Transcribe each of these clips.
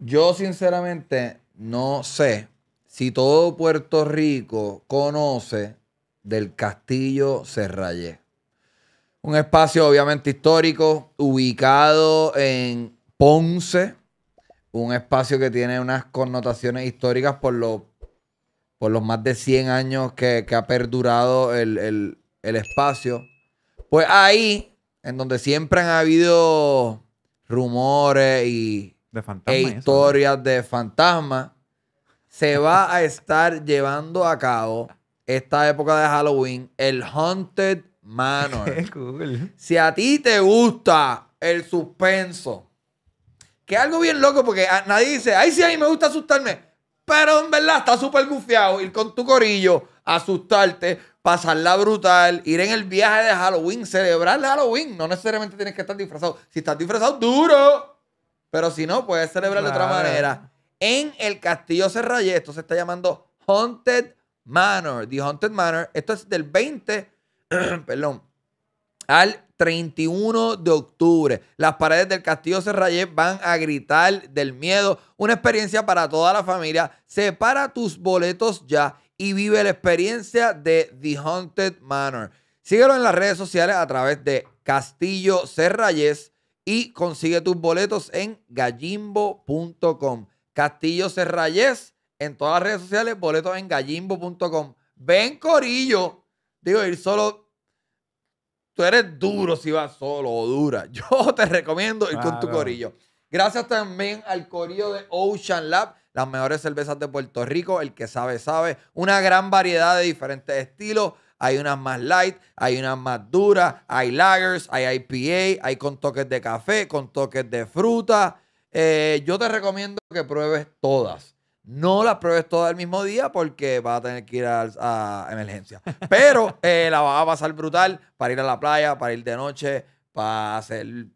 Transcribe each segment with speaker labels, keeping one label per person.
Speaker 1: Yo sinceramente no sé si todo Puerto Rico conoce del Castillo Serrayé. Un espacio obviamente histórico, ubicado en Ponce, un espacio que tiene unas connotaciones históricas por, lo, por los más de 100 años que, ha perdurado el espacio. Pues ahí, en donde siempre han habido rumores y fantasma. E historias de fantasma Se va a estar llevando a cabo esta época de Halloween el Haunted Manor. Si a ti te gusta el suspenso, que algo bien loco porque nadie dice, ay, sí, a mí me gusta asustarme. Pero en verdad está súper gufiado ir con tu corillo, asustarte, pasarla brutal, ir en el viaje de Halloween, celebrar Halloween. No necesariamente tienes que estar disfrazado. Si estás disfrazado, duro. Pero si no, puedes celebrar de otra manera. En el Castillo Serralle, esto se está llamando Haunted Manor. The Haunted Manor. Esto es del 20, al 31 de octubre. Las paredes del Castillo Serrayé van a gritar del miedo. Una experiencia para toda la familia. Separa tus boletos ya y vive la experiencia de The Haunted Manor. Síguelo en las redes sociales a través de Castillo Serrayes y consigue tus boletos en gallimbo.com. Castillo Serrayes en todas las redes sociales, boletos en gallimbo.com. Ven Corillo. Digo, ir solo. Tú eres duro si vas solo o dura. Yo te recomiendo ir con tu Corillo. Gracias también al Corillo de Ocean Lab, las mejores cervezas de Puerto Rico, el que sabe, sabe. Una gran variedad de diferentes estilos hay unas más light, hay unas más duras, hay lagers, hay IPA, hay con toques de café, con toques de fruta. Eh, yo te recomiendo que pruebes todas. No las pruebes todas el mismo día porque vas a tener que ir a, emergencia. Pero eh, la vas a pasar brutal para ir a la playa, para ir de noche, para,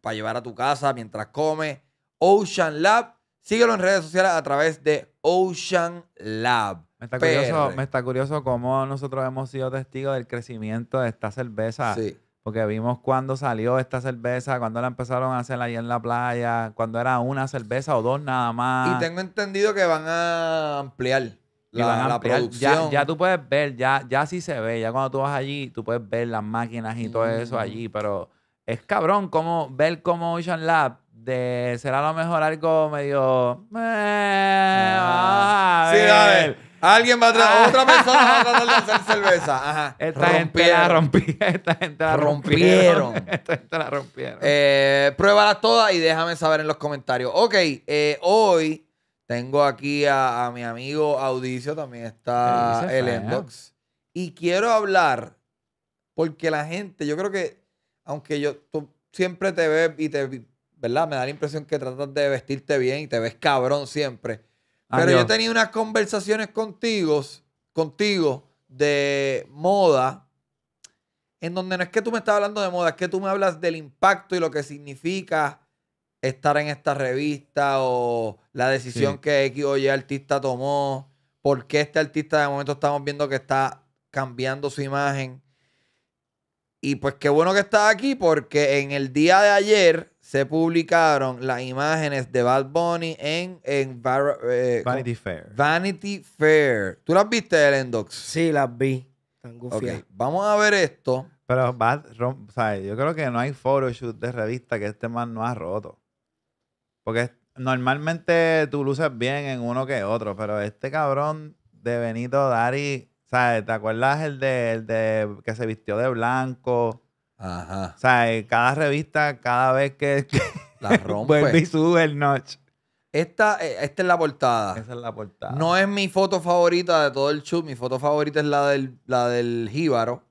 Speaker 1: para llevar a tu casa mientras comes. Ocean Lab. Síguelo en redes sociales a través de Ocean Lab. Me está, curioso, me
Speaker 2: está curioso cómo nosotros hemos sido testigos del crecimiento de esta cerveza. Porque vimos cuando salió esta cerveza, cuando la empezaron a hacer ahí en la playa, cuando era una cerveza o dos nada más. Y tengo
Speaker 1: entendido que van a
Speaker 2: ampliar la, producción. Ya, ya, tú puedes ver, ya, ya sí se ve, ya cuando tú vas allí, tú puedes ver las máquinas y todo eso mm. allí, pero es cabrón como ver cómo Ocean Lab de será a lo mejor algo medio... Eh, sí, a ver. Alguien va a tratar, ah. otra persona va a tratar de hacer cerveza. Ajá. Esta gente la rompieron. Esta gente la rompieron.
Speaker 1: Esta la rompieron. Eh, pruébalas todas y déjame saber en los comentarios. Ok, eh, hoy tengo aquí a, mi amigo Audicio, también está el Endox. Y quiero hablar, porque la gente, yo creo que, aunque yo tú siempre te ves y te, ¿verdad? Me da la impresión que tratas de vestirte bien y te ves cabrón siempre Ah, Pero yo he tenido unas conversaciones contigo, contigo de moda, en donde no es que tú me estás hablando de moda, es que tú me hablas del impacto y lo que significa estar en esta revista o la decisión que X o Y artista tomó, por qué este artista de momento estamos viendo que está cambiando su imagen. Y pues qué bueno que estás aquí porque en el día de ayer se publicaron las imágenes de Bad Bunny en, eh, Vanity Fair. ¿Tú las viste, Ellen
Speaker 2: Sí, las vi. vamos a ver esto. Pero Bad yo creo que no hay photoshoot de revista que este man no ha roto. Porque normalmente tú luces bien en uno que otro, pero este cabrón de Benito Dari, ¿sabes? ¿Te acuerdas el el de que se vistió de blanco? Ajá. O sea, eh, cada revista, cada vez que, la rompe. y sube el notch.
Speaker 1: Esta, eh, esta es la portada. Esa es la portada. No es mi foto favorita de todo el shoot. Mi foto favorita es la del, la del jíbaro.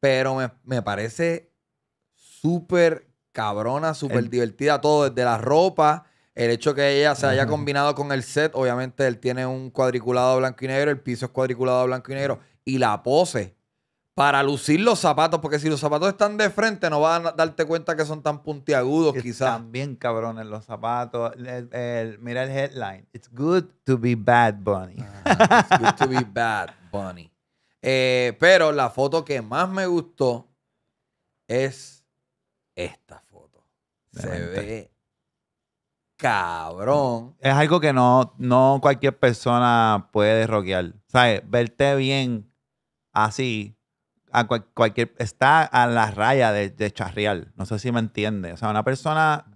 Speaker 1: Pero me, parece súper cabrona, súper divertida todo. Desde la ropa, el hecho que ella se haya combinado con el set. Obviamente él tiene un cuadriculado blanco y negro. El piso es cuadriculado blanco y negro. Y la pose para lucir los zapatos, porque si los zapatos están de frente,
Speaker 2: no van a darte cuenta que son tan puntiagudos, quizás. También cabrones los zapatos. mira el headline. It's good to be bad, Bunny. it's good to be bad,
Speaker 1: Bunny. Eh, pero la foto que más me gustó es esta foto. Se ve cabrón.
Speaker 2: Es algo que no, no cualquier persona puede roquear. ¿Sabes? Verte bien así cualquier, está a la raya de, de, No sé si me entiende. O sea, una persona,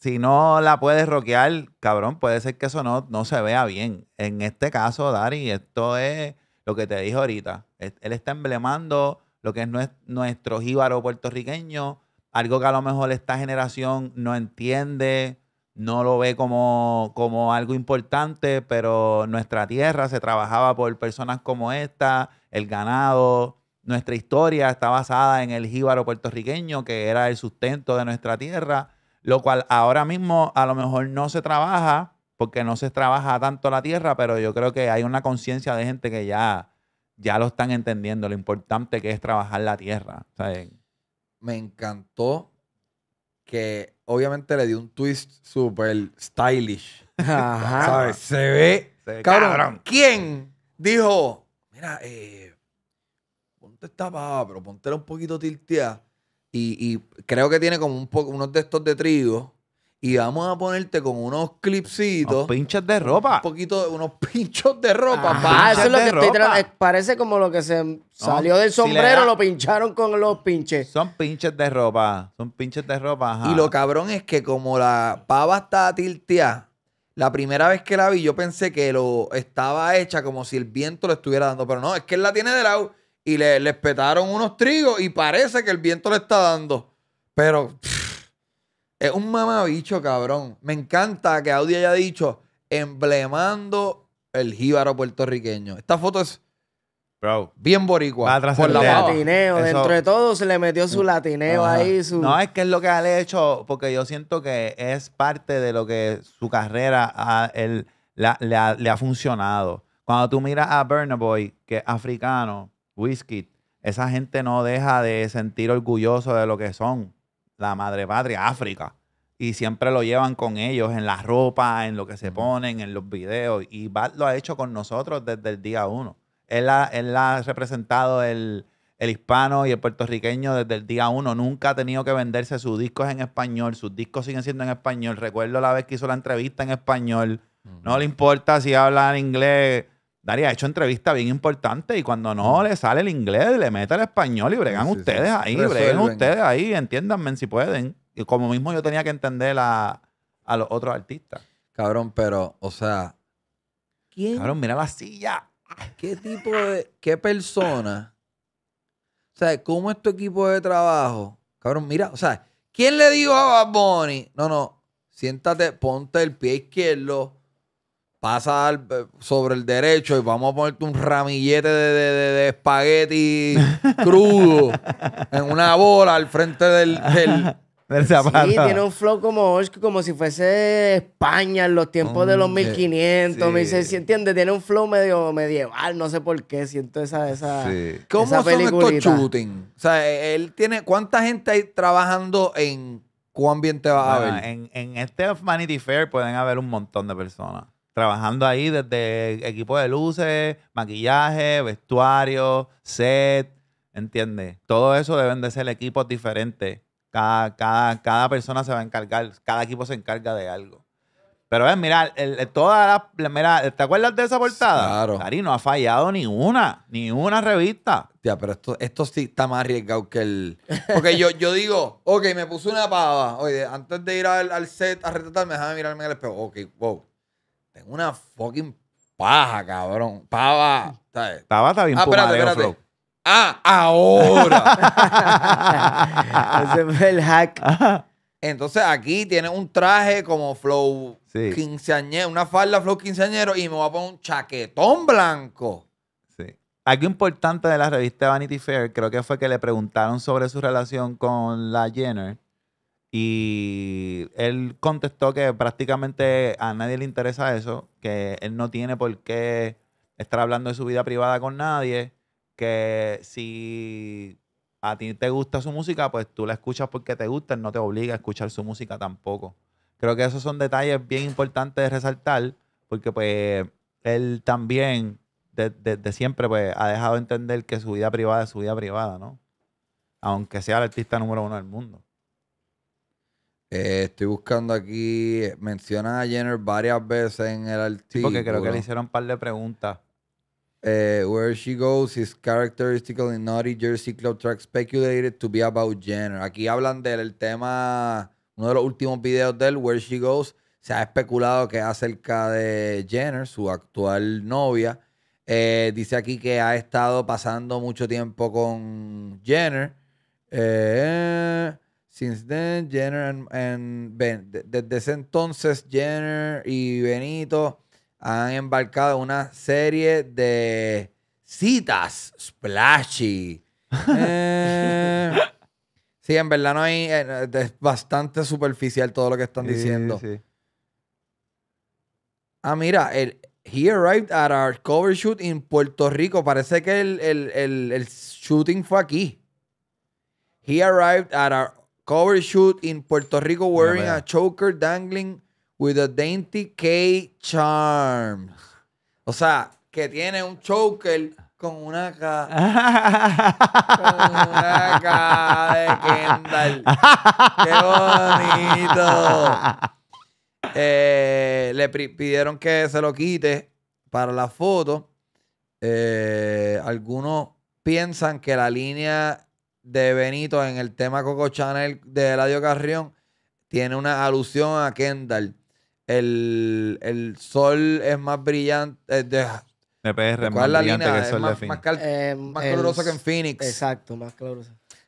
Speaker 2: si no la puedes roquear, cabrón, puede ser que eso no, no se vea bien. En este caso, Dari, esto es lo que te dije ahorita. Él está emblemando lo que es nuestro jíbaro puertorriqueño, algo que a lo mejor esta generación no entiende, no lo ve como, como algo importante, pero nuestra tierra se trabajaba por personas como esta, el ganado, nuestra historia está basada en el jíbaro puertorriqueño, que era el sustento de nuestra tierra, lo cual ahora mismo a lo mejor no se trabaja, porque no se trabaja tanto la tierra, pero yo creo que hay una conciencia de gente que ya, ya lo están entendiendo, lo importante que es trabajar la tierra. Me encantó
Speaker 1: que obviamente le dio un twist súper stylish. Ajá. ¿Sabes? Se ve. cabrón. ¿Quién dijo? Mira, eh, pava, pero ponte un poquito tilteada. Y, creo que tiene como un unos de estos de trigo. Y vamos a ponerte con unos clipsitos. Unos pinches de ropa. Un poquito, unos pinchos de ropa. Ah, eso es lo que estoy
Speaker 3: Parece como lo que se salió del sombrero,
Speaker 1: lo pincharon con los pinches. Son pinches de ropa. Son pinches de ropa. Y lo cabrón es que como la pava está tilteada, la primera vez que la vi, yo pensé que lo estaba hecha como si el viento lo estuviera dando. Pero no, es que él la tiene de lado y le, les petaron unos trigos y parece que el viento le está dando. Pero es un mamabicho, cabrón. Me encanta que Audi haya dicho emblemando el jíbaro puertorriqueño. Esta foto es
Speaker 2: Bro. bien boricua. Por la latineo. Dentro de
Speaker 3: todo se le metió su latineo ahí. No,
Speaker 2: es que es lo que ha hecho, porque yo siento que es parte de lo que su carrera a él, le, ha, funcionado. Cuando tú miras a Burna Boy, que es africano, Whisky. Esa gente no deja de sentir orgulloso de lo que son la madre patria, África. Y siempre lo llevan con ellos en la ropa, en lo que se ponen, en los videos. Y Bad lo ha hecho con nosotros desde el día uno. Él ha, él ha representado el, hispano y el puertorriqueño desde el día uno. Nunca ha tenido que venderse sus discos en español. Sus discos siguen siendo en español. Recuerdo la vez que hizo la entrevista en español. No le importa si habla inglés Daría ha hecho entrevistas bien importante y cuando no le sale el inglés, le mete el español y bregan ustedes ahí, bregan ustedes ahí, entiéndanme si pueden. Y como mismo yo tenía que entender a, los otros artistas. Cabrón, pero, o sea.
Speaker 1: ¿Quién? Cabrón, mira la silla. ¿Qué tipo de. ¿Qué persona? O sea, ¿cómo es tu equipo de trabajo? Cabrón, mira, o sea, ¿quién le dijo a Bad Bunny? No, no, siéntate, ponte el pie izquierdo pasa eh, sobre el derecho y vamos a ponerte un ramillete de, de, de, espagueti crudo en una bola al frente del, zapato. Sí, tiene un
Speaker 3: flow como como si fuese España en los tiempos de los 1500, sí. ¿entiendes? Tiene un flow medio medieval, no sé por qué, siento esa esa
Speaker 1: ¿Cómo esa estos shooting?
Speaker 3: O sea, él tiene cuánta gente
Speaker 1: hay trabajando en cuán bien va a ver.
Speaker 2: En, en este Manity Fair pueden haber un montón de personas trabajando ahí desde equipo de luces, maquillaje, vestuario, set, ¿entiendes? Todo eso deben de ser equipos diferentes. Cada, cada, persona se va a encargar, cada equipo se encarga de algo. Pero es, mira, el, las, toda mira, ¿te acuerdas de esa portada? Claro. Cari, no ha fallado ni una, ni una revista. Tía, pero esto, esto sí está más arriesgado que el. Porque yo, yo
Speaker 1: digo, ok, me puse una pava. Oye, antes de ir al, al set a me déjame mirarme el espejo. Ok, wow. Tengo una fucking paja, cabrón. Pava. Pava está bien ah, espérate, Flow.
Speaker 2: Ah, ahora. Ese fue el hack.
Speaker 1: Entonces aquí tiene un traje como flow quinceañero, una falda flow quinceañero y me va a poner un chaquetón blanco.
Speaker 2: Sí. Algo importante de la revista Vanity Fair creo que fue que le preguntaron sobre su relación con la Jenner y él contestó que prácticamente a nadie le interesa eso, que él no tiene por qué estar hablando de su vida privada con nadie, que si a ti te gusta su música, pues tú la escuchas porque te gusta, él no te obliga a escuchar su música tampoco. Creo que esos son detalles bien importantes de resaltar, porque pues él también desde de, siempre pues, ha dejado entender que su vida privada es su vida privada, ¿no? Aunque sea el artista número uno del mundo. Eh, estoy buscando aquí, Mencionan a Jenner
Speaker 1: varias veces en el artículo. porque creo que le hicieron
Speaker 2: un par de preguntas.
Speaker 1: Eh, where she goes is characteristically naughty Jersey Club track speculated to be about Jenner. Aquí hablan del tema, uno de los últimos videos de él, Where She Goes, se ha especulado que es acerca de Jenner, su actual novia. Eh, dice aquí que ha estado pasando mucho tiempo con Jenner. Eh, Since then, Jenner and, desde ese entonces, Jenner y Benito han embarcado una serie de citas splashy. Eh, sí, en verdad no hay. Eh, es bastante superficial todo lo que están diciendo. Ah, mira, he arrived at our cover shoot in Puerto Rico. Parece que el, el shooting fue aquí. He arrived at our Cover shoot in Puerto Rico wearing a choker dangling with a dainty K charm. O sea, que tiene un choker con una K. con una de Kendall. ¡Qué bonito! Eh, le pidieron que se lo quite para la foto. Eh, algunos piensan que la línea de Benito en el tema Coco Chanel de Eladio Carrión tiene una alusión a Kendall. El, sol es más brillante. Eh, ¿Cuál la más,
Speaker 3: caluroso que en Phoenix. Exacto, más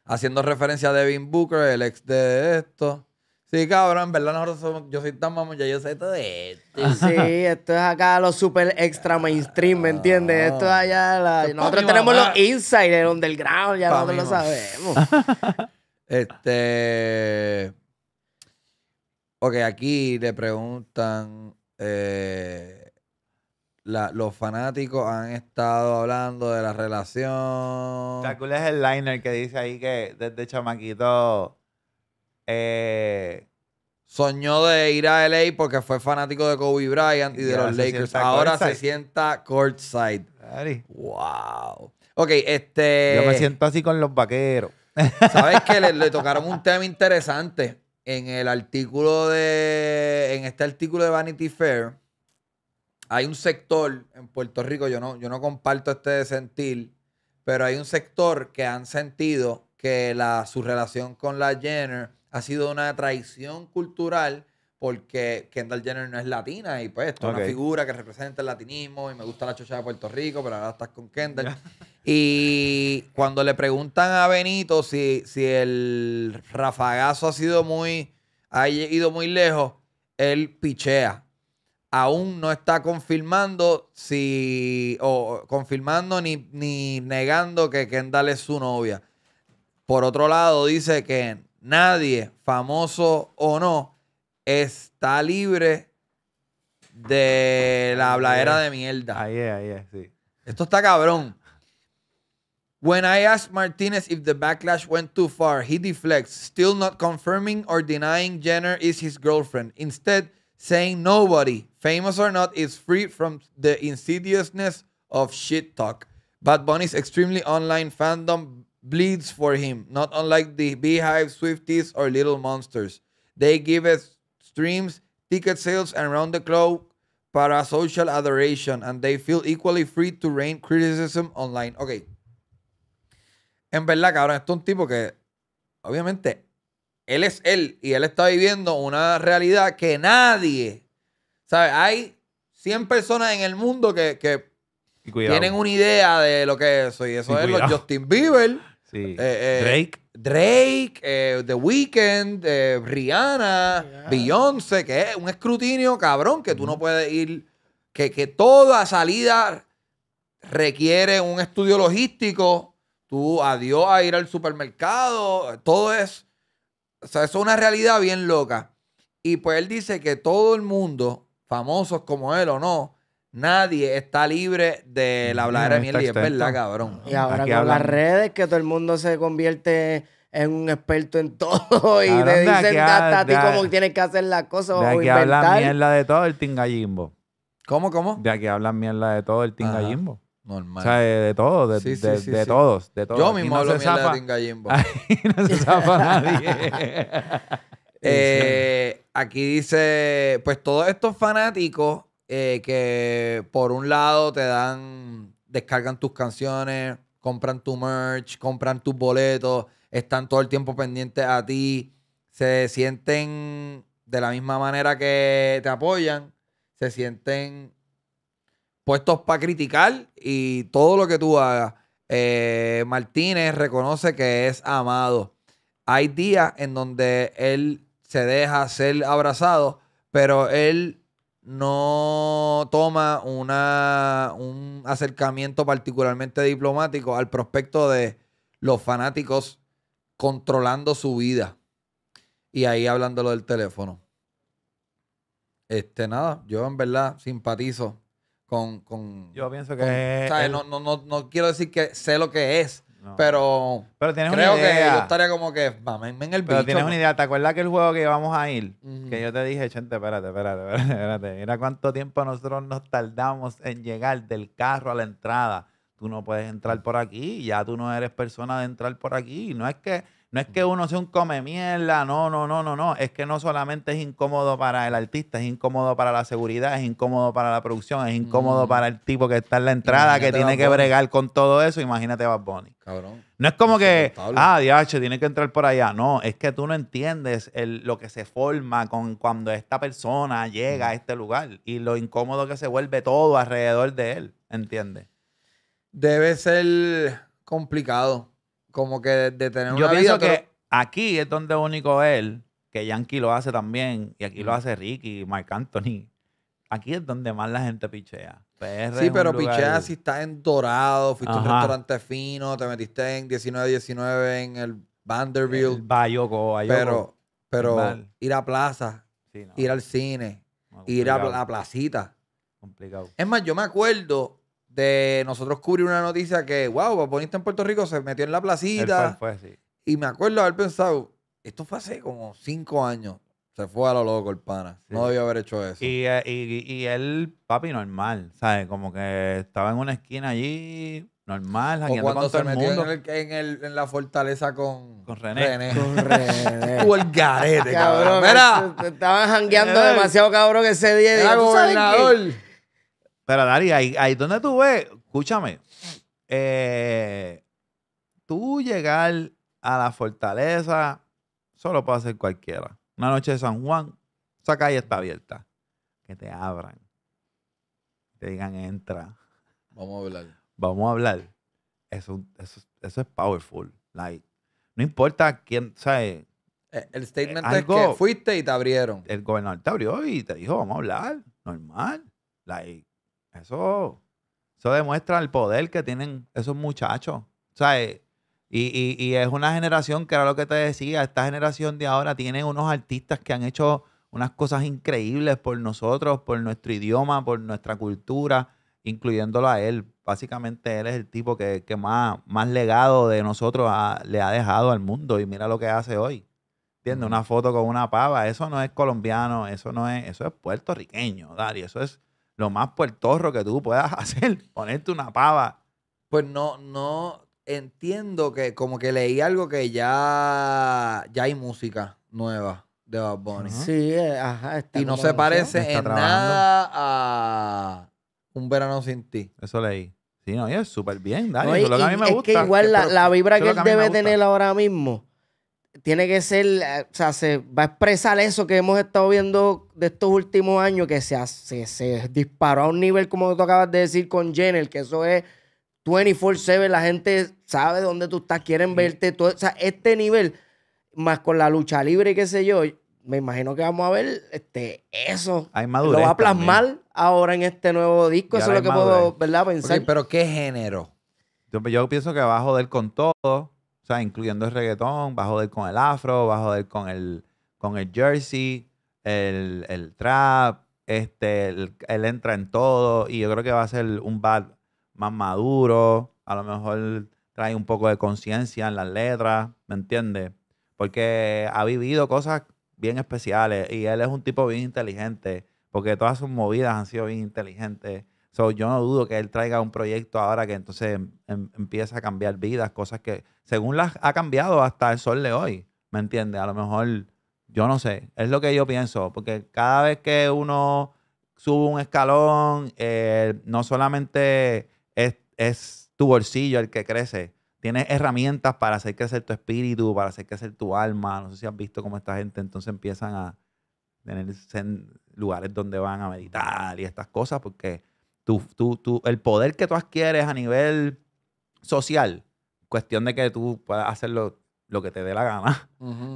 Speaker 1: Haciendo referencia a Devin Booker,
Speaker 3: el ex de esto. Sí, cabrón, en
Speaker 1: verdad nosotros somos, yo soy tan mamón, ya yo sé todo esto.
Speaker 3: Sí, esto es acá lo super extra mainstream, ¿me entiendes? Esto allá, nosotros tenemos los insiders, el underground, ya nosotros lo sabemos.
Speaker 1: Este. Ok, aquí le preguntan. Eh, los fanáticos han estado hablando
Speaker 2: de la relación. ¿Te acuerdas el liner que dice ahí que desde chamaquito eh, soñó de ir a LA porque fue fanático
Speaker 1: de Kobe Bryant y de los Lakers. Ahora se sienta courtside. Wow. Ok, este. Yo me siento
Speaker 2: así con los vaqueros.
Speaker 1: ¿Sabes qué? le, tocaron un tema interesante en el artículo de. En este artículo de Vanity Fair. Hay un sector en Puerto Rico, yo no, yo no comparto este sentir, pero hay un sector que han sentido que la, su relación con la Jenner ha sido una traición cultural porque Kendall Jenner no es latina y pues es una figura que representa el latinismo y me gusta la chocha de Puerto Rico, pero ahora estás con Kendall. y cuando le preguntan a Benito si, si el rafagazo ha sido muy, ha ido muy lejos, él pichea. Aún no está confirmando si, o confirmando ni, ni negando que Kendall es su novia. Por otro lado, dice que nadie, famoso o no, está libre de la habladera de mierda. Ahí sí. Esto está cabrón. When I asked Martinez if the backlash went too far, he deflects, still not confirming or denying Jenner is his girlfriend. Instead, saying nobody, famous or not, is free from the insidiousness of shit talk. But Bunny's extremely online fandom bleeds for him, not unlike the beehive, swifties, or little monsters. They give us streams, ticket sales, and round the clock social adoration, and they feel equally free to rain criticism online. Ok. En verdad, cabrón, esto es un tipo que, obviamente, él es él y él está viviendo una realidad que nadie, ¿sabes? Hay 100 personas en el mundo que, que tienen una idea de lo que es eso. Y eso es los Justin Bieber. Eh, eh, Drake. Drake, eh, The Weeknd, Rihanna, Beyonce, Beyoncé, que es un escrutinio cabrón que tú no puedes ir. Que, que toda salida requiere un estudio logístico. Tú adiós a ir al supermercado. Todo es. eso es una realidad bien loca. Y pues él dice que todo el mundo,
Speaker 3: famosos como él o no,
Speaker 1: Nadie está libre de la habladera de mierda y es verdad, cabrón.
Speaker 3: Y ahora con las redes que todo el mundo se convierte en un experto en
Speaker 4: todo
Speaker 3: y te dicen a- hasta a ti cómo tienes que hacer las cosas De o aquí hablan mierda
Speaker 2: de todo el tingayimbo. ¿Cómo, cómo? De aquí hablan mierda de todo el normal O sea, de, todo, de, de- todos, de todos. Yo mismo no hablo mierda de tingayimbo. no se nadie.
Speaker 1: Eh, aquí dice, pues todos estos fanáticos eh, que por un lado te dan, descargan tus canciones, compran tu merch, compran tus boletos, están todo el tiempo pendientes a ti, se sienten de la misma manera que te apoyan, se sienten puestos para criticar y todo lo que tú hagas. Eh, Martínez reconoce que es amado. Hay días en donde él se deja ser abrazado, pero él no toma una, un acercamiento particularmente diplomático al prospecto de los fanáticos controlando su vida. Y ahí hablándolo del teléfono. Este, nada, yo en verdad simpatizo con... con yo pienso que... no quiero
Speaker 2: decir que sé lo que es, pero, pero tienes una idea. que yo estaría como que, en el Pero tienes una idea. ¿Te acuerdas que el juego que íbamos a ir? Que yo te dije, gente, espérate, espérate, espérate, espérate. Mira cuánto tiempo nosotros nos tardamos en llegar del carro a la entrada. Tú no puedes entrar por aquí. Ya tú no eres persona de entrar por aquí. No es que no es que uno sea un come mierda, no, no, no, no, no. Es que no solamente es incómodo para el artista, es incómodo para la seguridad, es incómodo para la producción, es incómodo para el tipo que está en la entrada, que tiene que bregar con todo eso. Imagínate a Bad Bunny. Cabrón. No es como que, ah, diache, tiene que entrar por allá. No, es que tú no entiendes lo que se forma con cuando esta persona llega a este lugar y lo incómodo que se vuelve todo alrededor de él. ¿Entiendes? Debe ser complicado como que de, tener Yo pienso que aquí es donde único él, que Yankee lo hace también, y aquí lo hace Ricky, Mike Anthony. Aquí es donde más la gente pichea. sí, pero pichea si
Speaker 1: estás en Dorado, fuiste un restaurante fino, te metiste en 1919 en el Vanderbilt. El Pero, pero ir a plaza, ir al cine, ir a la placita. Complicado. Es más, yo me acuerdo este, nosotros cubrir una noticia que, wow, Bonita en Puerto Rico se metió en la placita. Y me acuerdo haber pensado, esto fue hace como cinco años. Se fue a lo loco el pana. No debió haber hecho eso.
Speaker 2: Y, el eh, papi, normal, ¿sabes? Como que estaba en una esquina allí, normal, o cuando se En,
Speaker 1: el, en, la fortaleza con, con René. Con René.
Speaker 2: el garete, cabrón. Mira.
Speaker 3: estaban jangueando eh, demasiado,
Speaker 2: cabrón, ese día. Era gobernador. Pero Dari, ahí, ahí donde tú ves, escúchame, eh, tú llegar a la fortaleza, solo puede ser cualquiera. Una noche de San Juan, esa calle está abierta. Que te abran. te digan, entra. Vamos a hablar. Vamos a hablar. Eso, eso, eso es powerful. Like, no importa quién, ¿sabes? Eh,
Speaker 1: eh, el statement es que
Speaker 2: fuiste y te abrieron. El gobernador te abrió y te dijo, vamos a hablar, normal. Like, eso, eso demuestra el poder que tienen esos muchachos. O eh, y, es una generación que era lo que te decía, esta generación de ahora tiene unos artistas que han hecho unas cosas increíbles por nosotros, por nuestro idioma, por nuestra cultura, incluyéndolo a él. Básicamente él es el tipo que, más, más legado de nosotros le ha dejado al mundo y mira lo que hace hoy. tiene Una foto con una pava, eso no es colombiano, eso no es, eso es puertorriqueño, Dari, eso es lo más puertorro que tú puedas hacer, ponerte una pava. Pues no,
Speaker 1: no entiendo que como que leí algo que ya, ya hay música nueva de Bad Sí,
Speaker 3: eh, Y no se parece en nada
Speaker 2: a Un Verano Sin Ti. Eso leí. Sí, no, y es súper bien, dale. es que igual la, vibra que, que él debe
Speaker 3: tener ahora mismo tiene que ser, eh, o sea, se va a expresar eso que hemos estado viendo de estos últimos años, que se, se disparó a un nivel, como tú acabas de decir, con Jenner, que eso es 24-7, la gente sabe dónde tú estás, quieren verte, todo, o sea, este nivel, más con la lucha libre y qué sé yo, me imagino que vamos a ver este, eso.
Speaker 2: Hay maduro Lo va a
Speaker 3: plasmar ahora en este nuevo disco, eso es lo que puedo, ¿verdad? Pensar. Sí, pero
Speaker 2: ¿qué género? Yo, yo pienso que va a joder con todo o sea, incluyendo el reggaetón, va a con el afro, bajo a con el, con el jersey, el, trap, este, él, entra en todo y yo creo que va a ser un bat más maduro, a lo mejor trae un poco de conciencia en las letras, ¿me entiendes? Porque ha vivido cosas bien especiales y él es un tipo bien inteligente, porque todas sus movidas han sido bien inteligentes So, yo no dudo que él traiga un proyecto ahora que entonces em, em, empieza a cambiar vidas, cosas que según las ha cambiado hasta el sol de hoy, ¿me entiendes? A lo mejor, yo no sé, es lo que yo pienso, porque cada vez que uno sube un escalón, eh, no solamente es, es tu bolsillo el que crece, tienes herramientas para hacer crecer tu espíritu, para hacer crecer tu alma. No sé si has visto cómo esta gente entonces empiezan a tener lugares donde van a meditar y estas cosas, porque tú el poder que tú adquieres a nivel social, cuestión de que tú puedas hacer lo que te dé la gana.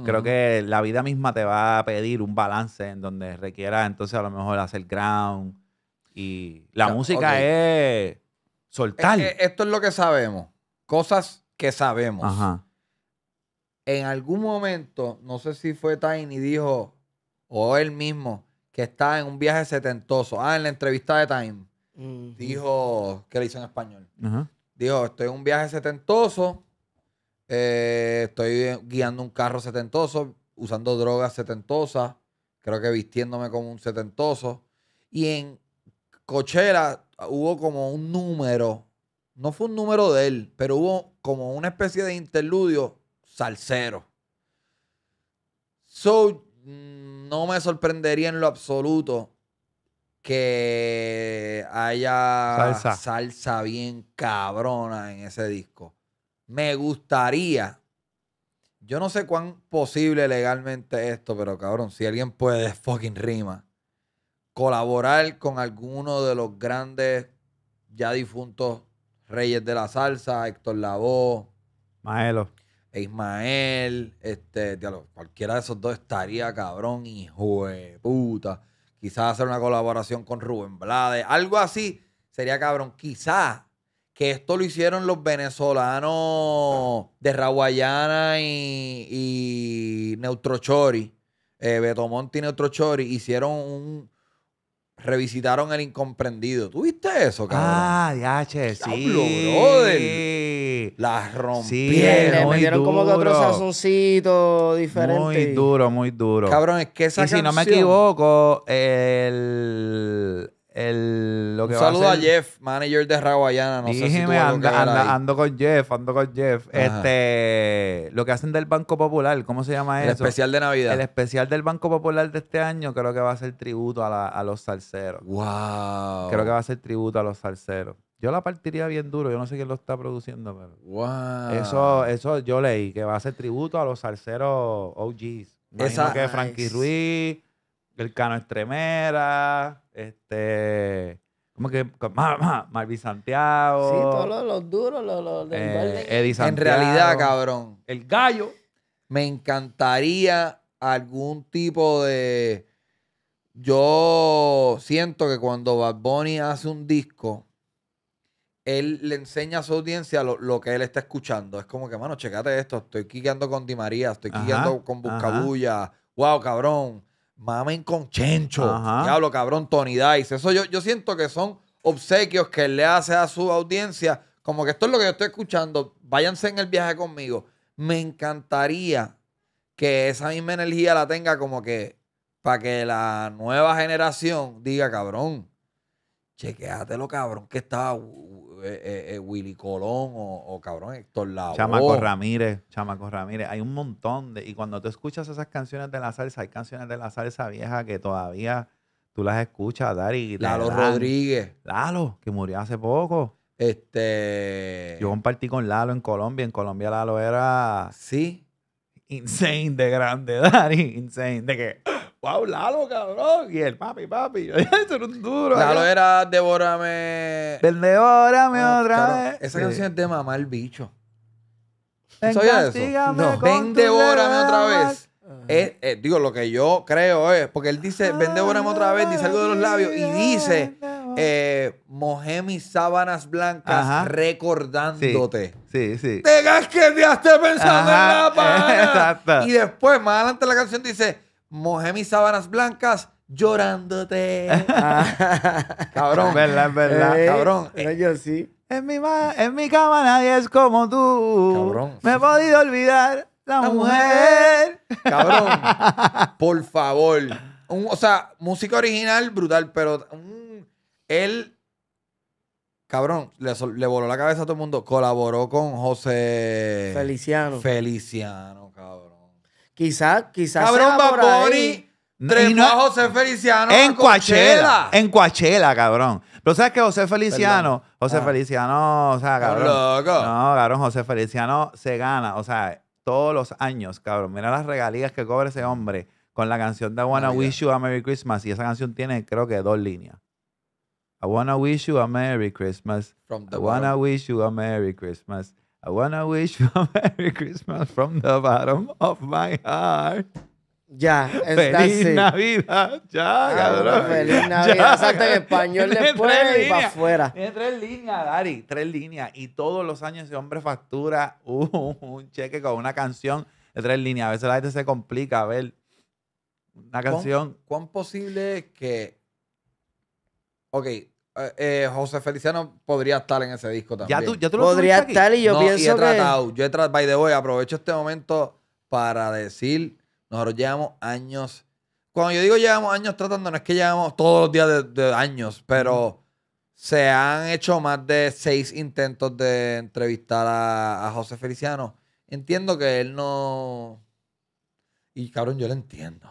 Speaker 2: Creo que la vida misma te va a pedir un balance en donde requiera entonces a lo mejor hacer ground y la música es soltar. esto es lo que sabemos,
Speaker 1: cosas que sabemos. En algún momento, no sé si fue y dijo o él mismo que está en un viaje setentoso. Ah, en la entrevista de Time Dijo, que le hizo en español. Dijo, estoy en un viaje setentoso, eh, estoy guiando un carro setentoso, usando drogas setentosas, creo que vistiéndome como un setentoso. Y en Cochera hubo como un número, no fue un número de él, pero hubo como una especie de interludio Salcero So, mm, no me sorprendería en lo absoluto que haya salsa. bien cabrona en ese disco. Me gustaría, yo no sé cuán posible legalmente esto, pero cabrón, si alguien puede, fucking rima, colaborar con alguno de los grandes ya difuntos reyes de la salsa, Héctor Lavoe, Maelo. Ismael, este, cualquiera de esos dos estaría cabrón, hijo de puta. Quizás hacer una colaboración con Rubén Blades. Algo así sería cabrón. Quizás que esto lo hicieron los venezolanos de Raguayana y, y Neutrochori. Eh, Monti y Neutrochori hicieron un, revisitaron El Incomprendido. ¿Tuviste
Speaker 3: eso, cabrón? Ah,
Speaker 2: ya,
Speaker 1: che, sí.
Speaker 3: La Las rompieron. Sí, muy como que otro sazoncito diferente. Muy
Speaker 2: duro, muy duro. Cabrón, es que esa y si no me equivoco, el... El, saludo a,
Speaker 1: Jeff, manager de Raguayana. No ando
Speaker 2: con Jeff, ando con Jeff. Este, lo que hacen del Banco Popular, ¿cómo se llama el eso? El especial de Navidad. El especial del Banco Popular de este año creo que va a ser tributo a, a los salseros. Wow. Creo que va a ser tributo a los salseros. Yo la partiría bien duro, yo no sé quién lo está produciendo, pero. Wow. Eso, eso yo leí, que va a ser tributo a los salseros OGs. Imagino que Frankie Ruiz, el Cano Estremera, este. Como que Marvin Santiago. Sí, todos
Speaker 3: los, duros, los, de
Speaker 1: eh, En realidad, cabrón. El gallo. Me encantaría algún tipo de. Yo siento que cuando Bad Bunny hace un disco, él le enseña a su audiencia lo, que él está escuchando. Es como que, mano, checate esto. Estoy quiqueando con Di María, estoy quiqueando con Buscabulla. Wow, cabrón. Mamen con Chencho. Diablo, cabrón, Tony Dice. Eso yo, yo siento que son obsequios que él le hace a su audiencia. Como que esto es lo que yo estoy escuchando. Váyanse en el viaje conmigo. Me encantaría que esa misma energía la tenga como que para que la nueva generación diga, cabrón,
Speaker 2: lo cabrón, que estaba uh, uh, eh, eh, eh, Willy Colón o, cabrón Héctor Lavoe. Chamaco Ramírez, Chamaco Ramírez. Hay un montón de... Y cuando tú escuchas esas canciones de la salsa, hay canciones de la salsa vieja que todavía tú las escuchas, Dari. Lalo Rodríguez. Lalo, que murió hace poco. Este... Yo compartí con Lalo en Colombia. En Colombia Lalo era... Sí. Insane de grande, Dari. Insane de que wow, Lalo, cabrón. Y el papi, papi. Eso era un
Speaker 1: duro. Lalo era Devórame.
Speaker 2: Del Devórame ah, otra vez. Esa canción es de mamá
Speaker 1: el bicho. Ven, ¿Sabías eso? No. Ven, Devórame otra vez. Ah. Eh, digo, lo que yo creo es, porque él dice, ven, ah, otra vez, dice salgo de los labios y dice, eh, mojé mis sábanas blancas recordándote.
Speaker 2: Sí, sí. el Te
Speaker 1: esté pensando en la pana.
Speaker 2: Exacto. Y
Speaker 1: después, más adelante la canción dice, mojé mis sábanas blancas llorándote.
Speaker 3: cabrón. Es verdad, es verdad. Eh, cabrón. sí.
Speaker 2: En mi, mi cama nadie es como tú. Cabrón. Me he podido olvidar la, mujer. Cabrón.
Speaker 1: por favor. o sea, música original brutal, pero mm, él. Cabrón, le voló la cabeza a todo el mundo. Colaboró con José. Feliciano. Feliciano Quizás,
Speaker 2: quizás. Cabrón,
Speaker 1: Bad José Feliciano. En Coachella.
Speaker 2: En Coachella, cabrón. Pero sabes que José Feliciano, José ah. Feliciano, o sea, cabrón. No, cabrón, José Feliciano se gana, o sea, todos los años, cabrón. Mira las regalías que cobra ese hombre con la canción de I Wanna Wish You a Merry Christmas. Y esa canción tiene, creo que, dos líneas. I wanna wish you a Merry Christmas. From the I wanna wish you a Merry Christmas. I wanna wish you a Merry Christmas from the bottom of my heart. Ya, está Feliz Navidad, ya, cabrón. Ah, feliz Navidad, ya, exacto, en español después y para afuera. Tiene tres líneas, Dari, tres líneas. Y todos los años ese hombre factura un, cheque con una canción de tres líneas. A veces la gente se complica a ver una canción. ¿Cuán, ¿Cuán, posible que.
Speaker 1: Ok, eh, eh, José Feliciano podría estar en ese disco también. podría estar y yo pienso y he tratado, Yo he tratado, by the way, aprovecho este momento para decir, nosotros llevamos años. Cuando yo digo llevamos años tratando, no es que llevamos todos los días de, años, pero se han hecho más de seis intentos de entrevistar a, a José Feliciano. Entiendo que él no... Y cabrón, yo lo entiendo.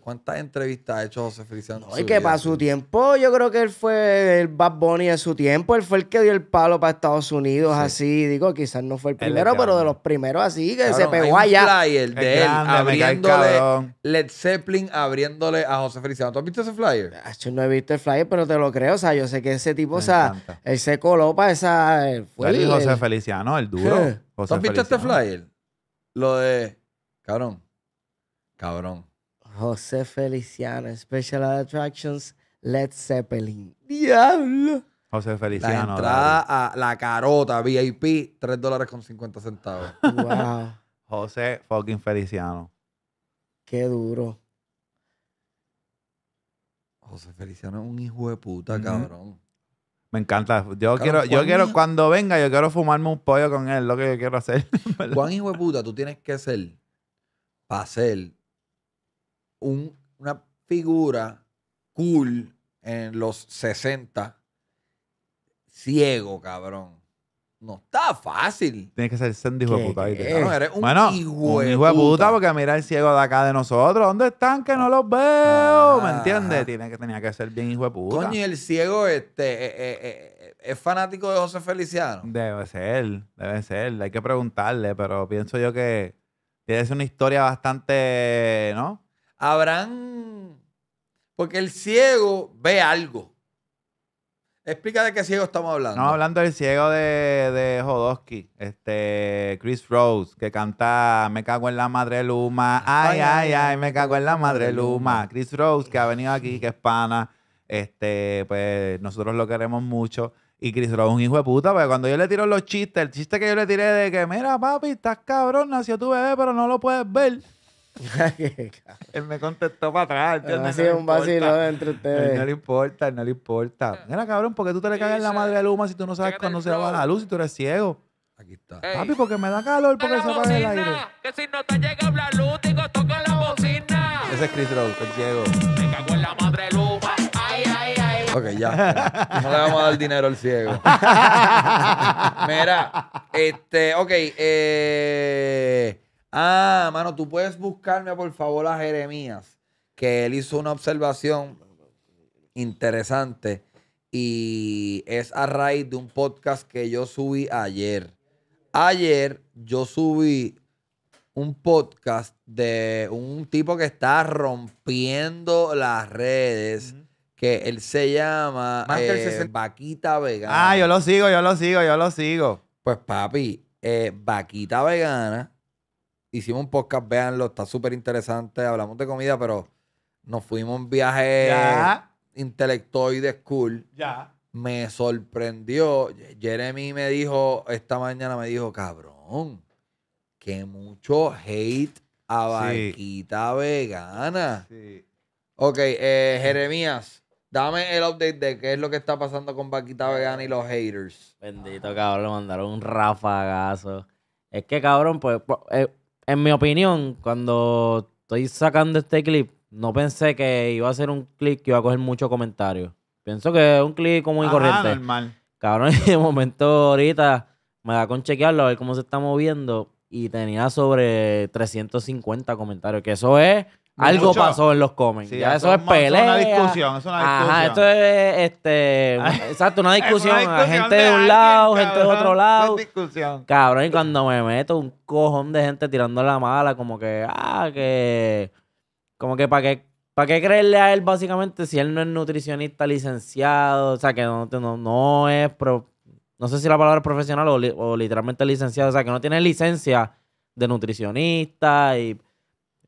Speaker 1: ¿cuántas entrevistas ha hecho José Feliciano? No, que para su
Speaker 3: tiempo, yo creo que él fue el Bad Bunny de su tiempo. Él fue el que dio el palo para Estados Unidos, así. Digo, quizás no fue el primero, pero de los primeros, así, que se pegó hay un flyer de él abriéndole,
Speaker 1: Led Zeppelin abriéndole a José Feliciano. ¿Tú has visto ese flyer?
Speaker 3: Yo no he visto el flyer, pero te lo creo. O sea, yo sé que ese tipo, o sea, él se coló para esa... Eh, fue el, José
Speaker 2: Feliciano, el duro. ¿Tú has visto este flyer? Lo de... Cabrón. Cabrón.
Speaker 3: José Feliciano, Special Attractions, Led Zeppelin.
Speaker 2: ¡Diablo! José Feliciano. La entrada
Speaker 1: a la carota VIP, 3 dólares con 50 centavos. Wow. José
Speaker 2: fucking Feliciano. Qué duro. José Feliciano es un hijo de puta, cabrón. Me encanta. Yo quiero, yo quiero, cuando venga, yo quiero fumarme un pollo con él, lo que yo quiero hacer. Juan hijo de puta tú tienes que ser para
Speaker 1: ser una figura cool en los 60, ciego, cabrón. No
Speaker 2: está fácil. Tienes que ser sendi hijo de puta. bueno, hijo, de, un hijo de puta. porque mira el ciego de acá de nosotros. ¿Dónde están que no los veo? ¿Me ah. entiendes? Tiene que, tenía que ser bien hijo de puta. Coño, y el
Speaker 1: ciego este, eh, eh, eh, es fanático de José Feliciano.
Speaker 2: Debe ser, debe ser. Hay que preguntarle, pero pienso yo que tiene una historia bastante, ¿no? habrán, porque el
Speaker 1: ciego ve algo. Explica de qué ciego estamos hablando. Estamos
Speaker 2: hablando del ciego de, de Jodosky, este Chris Rose, que canta Me cago en la madre Luma. Ay, ay, ay, me cago en la madre Luma. Chris Rose, que ha venido aquí, que es pana. Este, pues nosotros lo queremos mucho. Y Chris Rose un hijo de puta, porque cuando yo le tiro los chistes, el chiste que yo le tiré de que, mira, papi, estás cabrón, nació tu bebé, pero no lo puedes ver. él me contestó para atrás. Ha sido un vacilón eh, entre ustedes. no le importa, él no le importa. Mira, cabrón, ¿por qué tú te le cagas en la madre de Luma si tú no sabes cuándo se va la luz y tú eres ciego? Aquí está. Ey. Papi, porque me da calor porque se apaga el aire.
Speaker 4: Que si no te llega hablar luz, digo, toca la bocina.
Speaker 2: Ese es Chris Rock, el ciego. Me cago en la madre de Luma. Ay, ay, ay. Ok, ya.
Speaker 1: no le vamos a dar dinero al ciego. Mira, este, ok, eh. Ah, mano, tú puedes buscarme por favor a Jeremías, que él hizo una observación interesante y es a raíz de un podcast que yo subí ayer. Ayer yo subí un podcast de un tipo que está rompiendo las redes. Que él se llama eh, Vaquita
Speaker 2: Vegana. Ah, yo lo sigo, yo lo sigo, yo lo sigo.
Speaker 1: Pues papi, eh, Vaquita Vegana hicimos un podcast, veanlo, está súper interesante. Hablamos de comida, pero nos fuimos un viaje intelectual de school. Ya. Me sorprendió. Jeremy me dijo, esta mañana me dijo, cabrón, que mucho hate a vaquita vegana. Sí. Ok, eh, Jeremías. Dame el update de qué es lo que está pasando con Vaquita Vegana y los haters. Bendito,
Speaker 4: cabrón, mandaron un rafagazo. Es que, cabrón, pues, pues eh, en mi opinión, cuando estoy sacando este clip, no pensé que iba a ser un clip que iba a coger muchos comentarios. Pienso que es un clip como y corriente. normal. Cabrón, en de momento ahorita me da con chequearlo a ver cómo se está moviendo y tenía sobre 350 comentarios, que eso es algo pasó en los cómics. eso, es pelea. Es una discusión, es una discusión. Ajá, esto es, este, exacto, una discusión. gente de, un lado, gente de otro lado. Es discusión. Cabrón, y cuando me meto un cojón de gente tirando la mala, como que, ah, que, como que para qué, para qué creerle a él básicamente si él no es nutricionista licenciado, o sea, que no, es, pro, no sé si la palabra es profesional o literalmente licenciado, o sea, que no tiene licencia de nutricionista y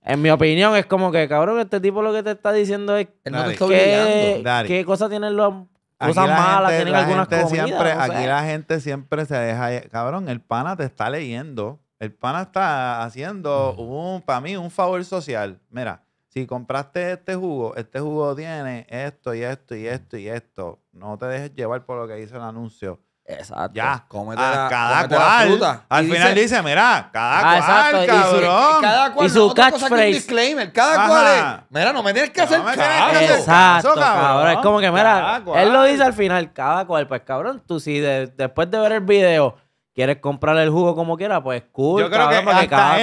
Speaker 4: en mi opinión, es como que, cabrón, este tipo lo que te está diciendo es que qué, qué cosas tienen los cosas malas, tienen algunas comidas, Aquí la gente siempre se deja...
Speaker 2: Cabrón, el pana te está leyendo. El pana está haciendo, un para mí, un favor social. Mira, si compraste este jugo, este jugo tiene esto y esto y esto y esto. No te dejes llevar por lo que dice el anuncio. Exacto. Ya. Cómete ah, la, cada cual. Al final dice, mira, cada ah, cual, cabrón. Y su, cada cual, y su catchphrase.
Speaker 1: disclaimer. Cada cual
Speaker 4: mira, no me tienes
Speaker 1: que hacer cada Exacto, ahora Es como que,
Speaker 4: mira, él lo dice al final, cada cual. Pues, cabrón, tú si después de ver el video quieres comprar el jugo como quiera, pues cool, yo creo que hasta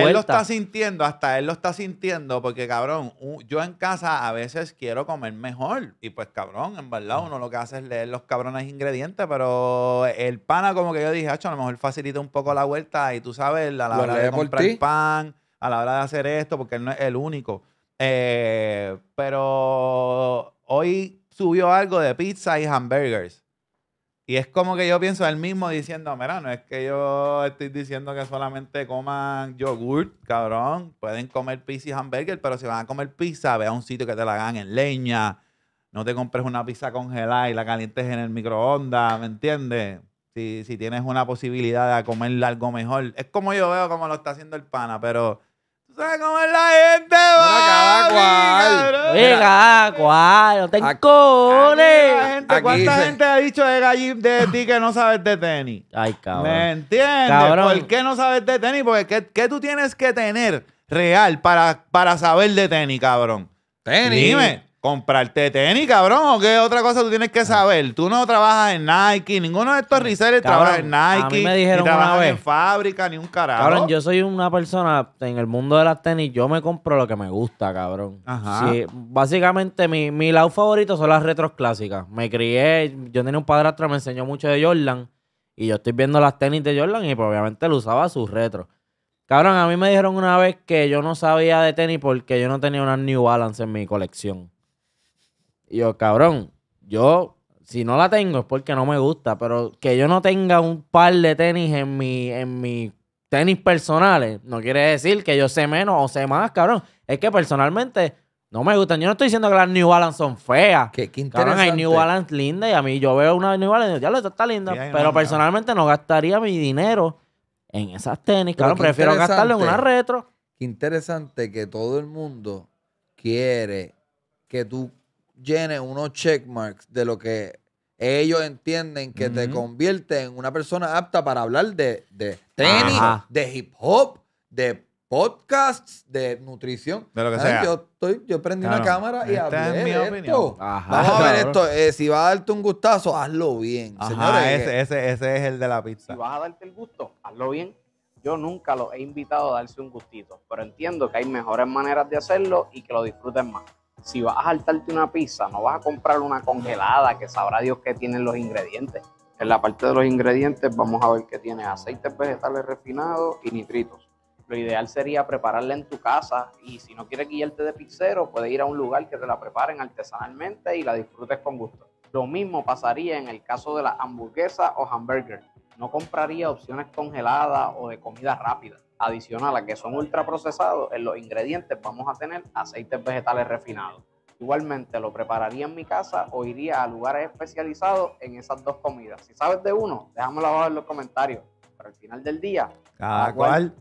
Speaker 4: él, lo está
Speaker 2: sintiendo, hasta él lo está sintiendo, porque cabrón, yo en casa a veces quiero comer mejor. Y pues cabrón, en verdad, uno lo que hace es leer los cabrones ingredientes, pero el pana, como que yo dije, a lo mejor facilita un poco la vuelta y tú sabes, a la hora de comprar pan, a la hora de hacer esto, porque él no es el único. Eh, pero hoy subió algo de pizza y hamburgers. Y es como que yo pienso él mismo diciendo, mira, no es que yo estoy diciendo que solamente coman yogurt, cabrón. Pueden comer pizza y hamburger, pero si van a comer pizza, ve a un sitio que te la hagan en leña. No te compres una pizza congelada y la calientes en el microondas, ¿me entiendes? Si, si tienes una posibilidad de comer algo mejor. Es como yo veo como lo está haciendo el pana, pero ¿Sabes cómo es la gente, va? cada cual. Venga, No te ¿Cuánta gente ha dicho de, de ti que no sabes de tenis? Ay, cabrón. ¿Me entiendes? ¿Por qué no sabes de tenis? Porque ¿qué, qué tú tienes que tener real para, para saber de tenis, cabrón? Tenis. Dime. Comprarte tenis, cabrón, o qué otra cosa tú tienes que saber. Tú no trabajas en Nike, ninguno de estos resellers trabaja en Nike. A me dijeron una en fábrica, ni un carajo. Cabrón, yo
Speaker 4: soy una persona en el mundo de las tenis, yo me compro lo que me gusta, cabrón. Ajá. básicamente mi, mi lado favorito son las retros clásicas. Me crié, yo tenía un padrastro, me enseñó mucho de Jordan. Y yo estoy viendo las tenis de Jordan y pues, obviamente lo usaba sus retros. Cabrón, a mí me dijeron una vez que yo no sabía de tenis porque yo no tenía una New Balance en mi colección. Y yo, cabrón, yo, si no la tengo es porque no me gusta, pero que yo no tenga un par de tenis en mi, en mi tenis personales, no quiere decir que yo sé menos o sé más, cabrón. Es que personalmente no me gustan. Yo no estoy diciendo que las New Balance son feas. que interesante. hay New Balance lindas y a mí yo veo una New Balance y digo, ya lo está linda. pero personalmente no gastaría mi dinero en esas tenis, cabrón. Prefiero gastarlo en una retro. Qué interesante
Speaker 1: que todo el mundo quiere que tú Llenen unos check marks de lo que ellos entienden que te convierte en una persona apta para hablar de, de tenis, de hip hop, de podcasts, de
Speaker 2: nutrición. De lo que sea.
Speaker 1: Yo, prendí una cámara y Vamos a ver esto. Eh, si va a darte un gustazo, hazlo bien. Eh,
Speaker 2: ese, ese es el de la pizza. Si vas
Speaker 3: a darte el gusto, hazlo bien. Yo nunca lo he invitado a darse un gustito, pero entiendo que hay mejores maneras de hacerlo y que lo disfruten más si vas a saltarte una pizza, no vas a comprar una congelada que sabrá Dios que tienen los ingredientes. En la parte de los ingredientes vamos a ver que tiene aceites vegetales refinados y nitritos. Lo ideal sería prepararla en tu casa y si no quieres guiarte de pizzero, puedes ir a un lugar que te la preparen artesanalmente y la disfrutes con gusto. Lo mismo pasaría en el caso de la hamburguesa o hamburger. No compraría opciones congeladas o de comida rápida adicional a que son ultra procesados en los ingredientes vamos a tener aceites vegetales refinados. Igualmente lo prepararía en mi casa o iría a lugares especializados en esas dos comidas. Si sabes de uno, déjamelo abajo en los comentarios. Para el final del día,
Speaker 2: cada, cual.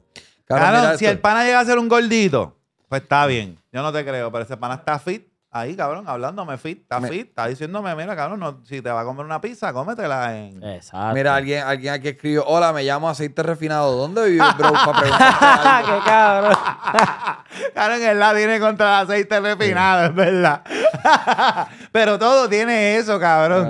Speaker 2: si el pana llega a ser un gordito, pues está bien. Yo no te creo, pero ese pana está fit ahí, cabrón, hablándome fit, está fit, está diciéndome, mira, cabrón, si te va a comer una pizza, cómetela en...
Speaker 1: Exacto. Mira, alguien, alguien aquí escribió, hola, me llamo aceite refinado, ¿dónde vive bro? Para preguntarte
Speaker 2: ¡Qué cabrón! cabrón, el la tiene contra el aceite refinado, es verdad. Pero todo tiene eso, cabrón.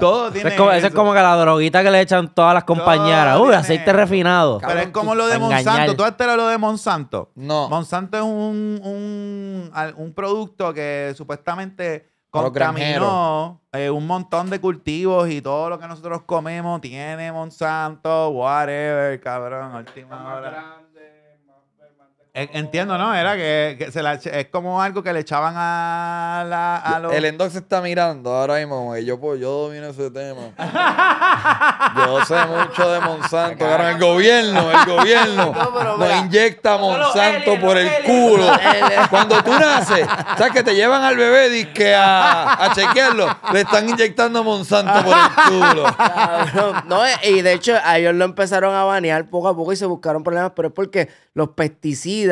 Speaker 2: Todo
Speaker 4: tiene eso. Es como, eso. es como que la droguita que le echan todas las compañeras. Uy, aceite refinado.
Speaker 2: Pero es como lo de Monsanto. ¿Tú has lo de Monsanto? No. Monsanto es un, un, un producto que supuestamente contaminó eh, un montón de cultivos y todo lo que nosotros comemos tiene Monsanto, whatever, cabrón, última hora. Entiendo, ¿no? Era que, se es como algo que le echaban a, los... El endox está mirando
Speaker 1: ahora mismo, y yo, pues, yo domino ese tema. yo sé mucho de Monsanto. el gobierno, el gobierno no, nos inyecta Monsanto por el culo. Cuando tú naces, ¿sabes que te llevan al bebé disque que a chequearlo? Le están inyectando Monsanto por el culo.
Speaker 3: no, y de hecho, a ellos lo empezaron a banear poco a poco y se buscaron problemas, pero es porque los pesticidas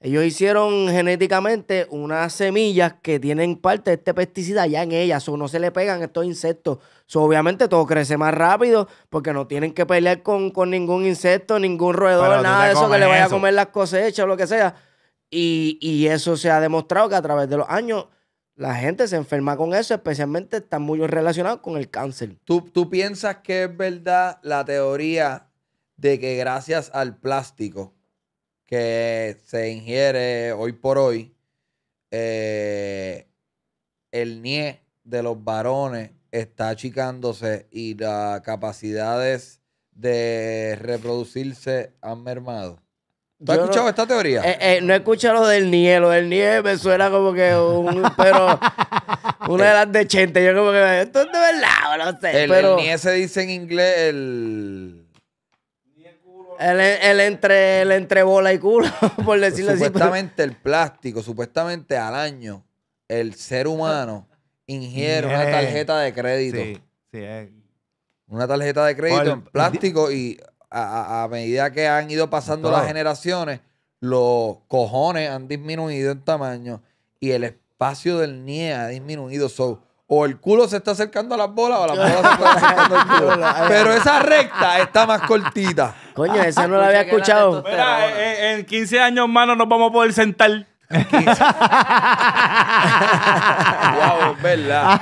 Speaker 3: ellos hicieron genéticamente unas semillas que tienen parte de este pesticida ya en ellas, o no se le pegan estos insectos. obviamente todo crece más rápido porque no tienen que pelear con, ningún insecto, ningún roedor, nada de eso que le vaya a comer las cosechas o lo que sea. Y, eso se ha demostrado que a través de los años la gente se enferma con eso, especialmente está muy relacionado con el cáncer. ¿Tú,
Speaker 1: ¿Tú piensas que es verdad la teoría de que gracias al plástico que se ingiere hoy por hoy, eh, el NIE de los varones está achicándose y las capacidades de reproducirse han mermado. ¿Tú has escuchado esta teoría?
Speaker 3: Eh, eh, no he escuchado lo del NIE. Lo del NIE me suena como que un. Pero. Una de las de Yo como que. Esto es de verdad, no sé. pero... el NIE se dice en inglés el.
Speaker 1: El, entre, entre bola y culo, por decirlo así. Supuestamente el plástico, supuestamente al año, el ser humano ingiere una tarjeta de crédito. Sí, sí. Una tarjeta de crédito en plástico y a, medida que han ido pasando las generaciones, los cojones han disminuido en tamaño y el espacio del NIE ha disminuido. o el culo se está acercando a las bolas o las bolas se están acercando al culo. Pero esa recta está más cortita.
Speaker 3: Coño, esa no la había escuchado.
Speaker 4: en, 15 años, mano, nos vamos a poder sentar. wow, verdad.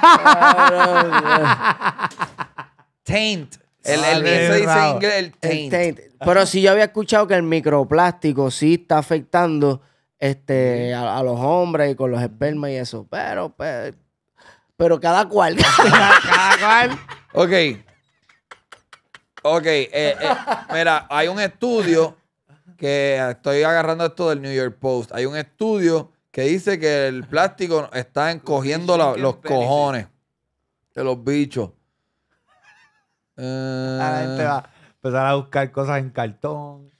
Speaker 1: Taint. El, ah, eso dice inglés el taint. Pero
Speaker 3: si yo había escuchado que el microplástico sí está afectando este, a, los hombres y con los espermas y eso. Pero, pero, pero cada cual. cada cual. Ok. Ok, eh, eh,
Speaker 1: mira, hay un estudio que estoy agarrando esto del New York Post. Hay un estudio que dice que el plástico está encogiendo los cojones de los bichos. La gente eh, va a empezar a buscar cosas en cartón.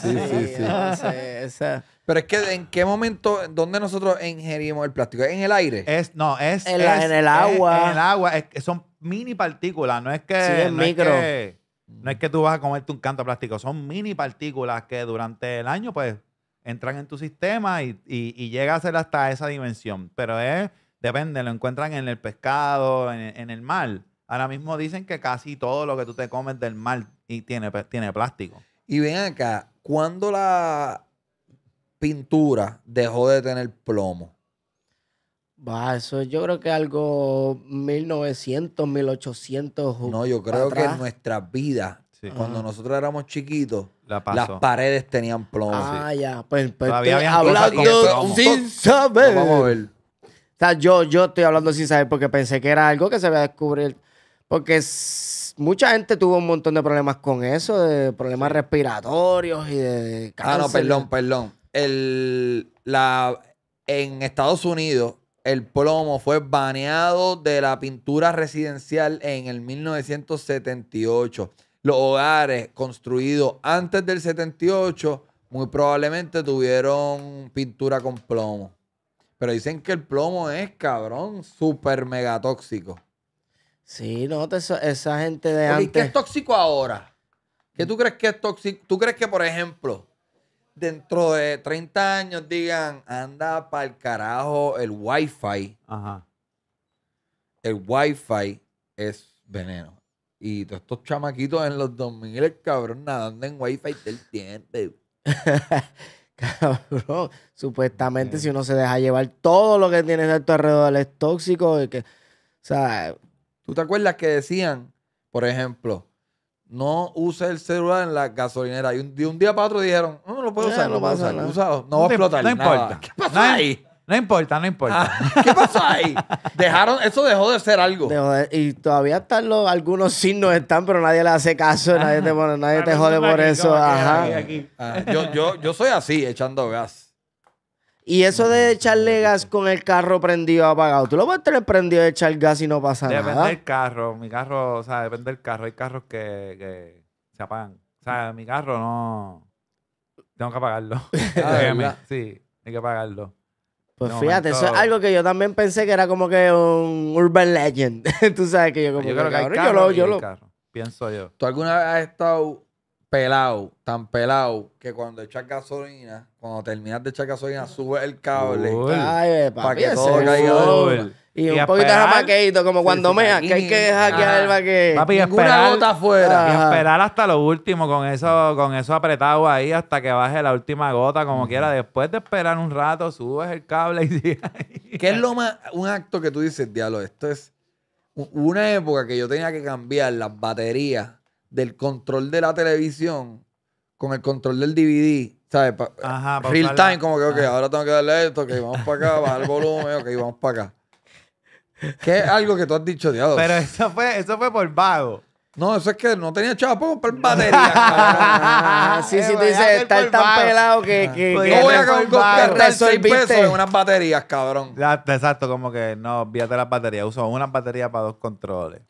Speaker 1: sí, sí, sí. Pero es que en qué momento,
Speaker 2: dónde nosotros ingerimos el plástico? ¿En el aire? no, es. En el agua. en el agua. son mini partículas. No es que. Sí, micro. No es que tú vas a comerte un canto plástico, son mini partículas que durante el año pues entran en tu sistema y, y, llega a ser hasta esa dimensión. Pero es, depende, lo encuentran en el pescado, en, el mar. Ahora mismo dicen que casi todo lo que tú te comes del mar tiene, pues, tiene plástico.
Speaker 1: Y ven acá, ¿cuándo la pintura dejó
Speaker 3: de tener plomo? eso yo creo que algo 1900, 1800. No, yo creo que en nuestras vidas, cuando nosotros éramos
Speaker 1: chiquitos, las paredes tenían plomo. Ah, ya. Pues, pues hablando
Speaker 3: sin saber. vamos a ver. O sea, yo, yo estoy hablando sin saber porque pensé que era algo que se iba a descubrir. Porque mucha gente tuvo un montón de problemas con eso, de problemas respiratorios y de cáncer. Ah, no, perdón, perdón.
Speaker 1: El, la, en Estados Unidos el plomo fue baneado de la pintura residencial en el 1978. Los hogares construidos antes del 78 muy probablemente tuvieron pintura con plomo. Pero dicen que el plomo es, cabrón, súper mega tóxico.
Speaker 3: Sí, no, esa gente de antes... ¿Y qué es
Speaker 1: tóxico ahora? ¿Qué tú crees que es tóxico? ¿Tú crees que, por ejemplo, dentro de 30 años digan, anda para el carajo el wifi. Ajá. El wifi es veneno. Y todos estos chamaquitos en los 2000, cabrón, nadando en wifi del tiempo.
Speaker 3: cabrón, supuestamente si uno se deja llevar todo lo que tienes a tu alrededor es tóxico. Y que, o sea,
Speaker 1: ¿Tú te acuerdas que decían, por ejemplo, no use el celular en la gasolinera. Y de un día para otro dijeron, no, no lo puedo usar, no, no va a explotar. No importa. ¿Qué
Speaker 2: pasó no, ahí? No importa, no importa. Ah, ¿Qué pasó ahí? Dejaron, eso dejó de ser algo.
Speaker 3: y todavía están los, algunos signos están, pero nadie le hace caso, nadie te, nadie te jode por eso.
Speaker 1: Yo, yo, yo soy así, echando gas.
Speaker 3: Y eso de echarle gas con el carro prendido apagado, tú lo puedes a tener prendido de echar gas y no pasa nada. Depende del
Speaker 2: carro, mi carro, o sea, depende del carro. Hay carros que, que se apagan. O sea, mi carro no. Tengo que apagarlo. sí, hay que apagarlo. Pues fíjate, eso es
Speaker 3: algo que yo también pensé que era como que un urban legend. tú sabes que yo como yo que, creo que hay yo lo, yo lo...
Speaker 1: pienso yo. ¿Tú alguna vez has estado pelado, tan pelado, que cuando echas gasolina, cuando terminas de echar gasolina, subes el
Speaker 3: cable.
Speaker 2: para que todo caiga y, un poquito de
Speaker 3: rapaquito, como cuando sí, que hay que dejar el que esperar, gota afuera. Y esperar
Speaker 2: hasta lo último con eso, con eso apretado ahí hasta que baje la última gota, como quiera. Después de esperar un rato, subes el cable y ¿Qué es lo más,
Speaker 1: un acto que tú dices, diablo, esto es una época que yo tenía que cambiar las baterías del control de la televisión con el control del DVD. ¿Sabes? Ajá, real time, como que, ok, ahora tengo que darle esto, que vamos para acá, bajar el volumen, ok, vamos para acá. Que es algo que tú has dicho, diablo. Pero eso fue, eso fue por vago. No, eso es que no tenía chavos para comprar ah, batería. Ah, sí, sí, eh, tú dices,
Speaker 3: estar tan pelado que, que, no voy a comprar y pesos en unas
Speaker 2: baterías, cabrón. exacto, como que no, olvídate las baterías. Uso una batería para dos controles.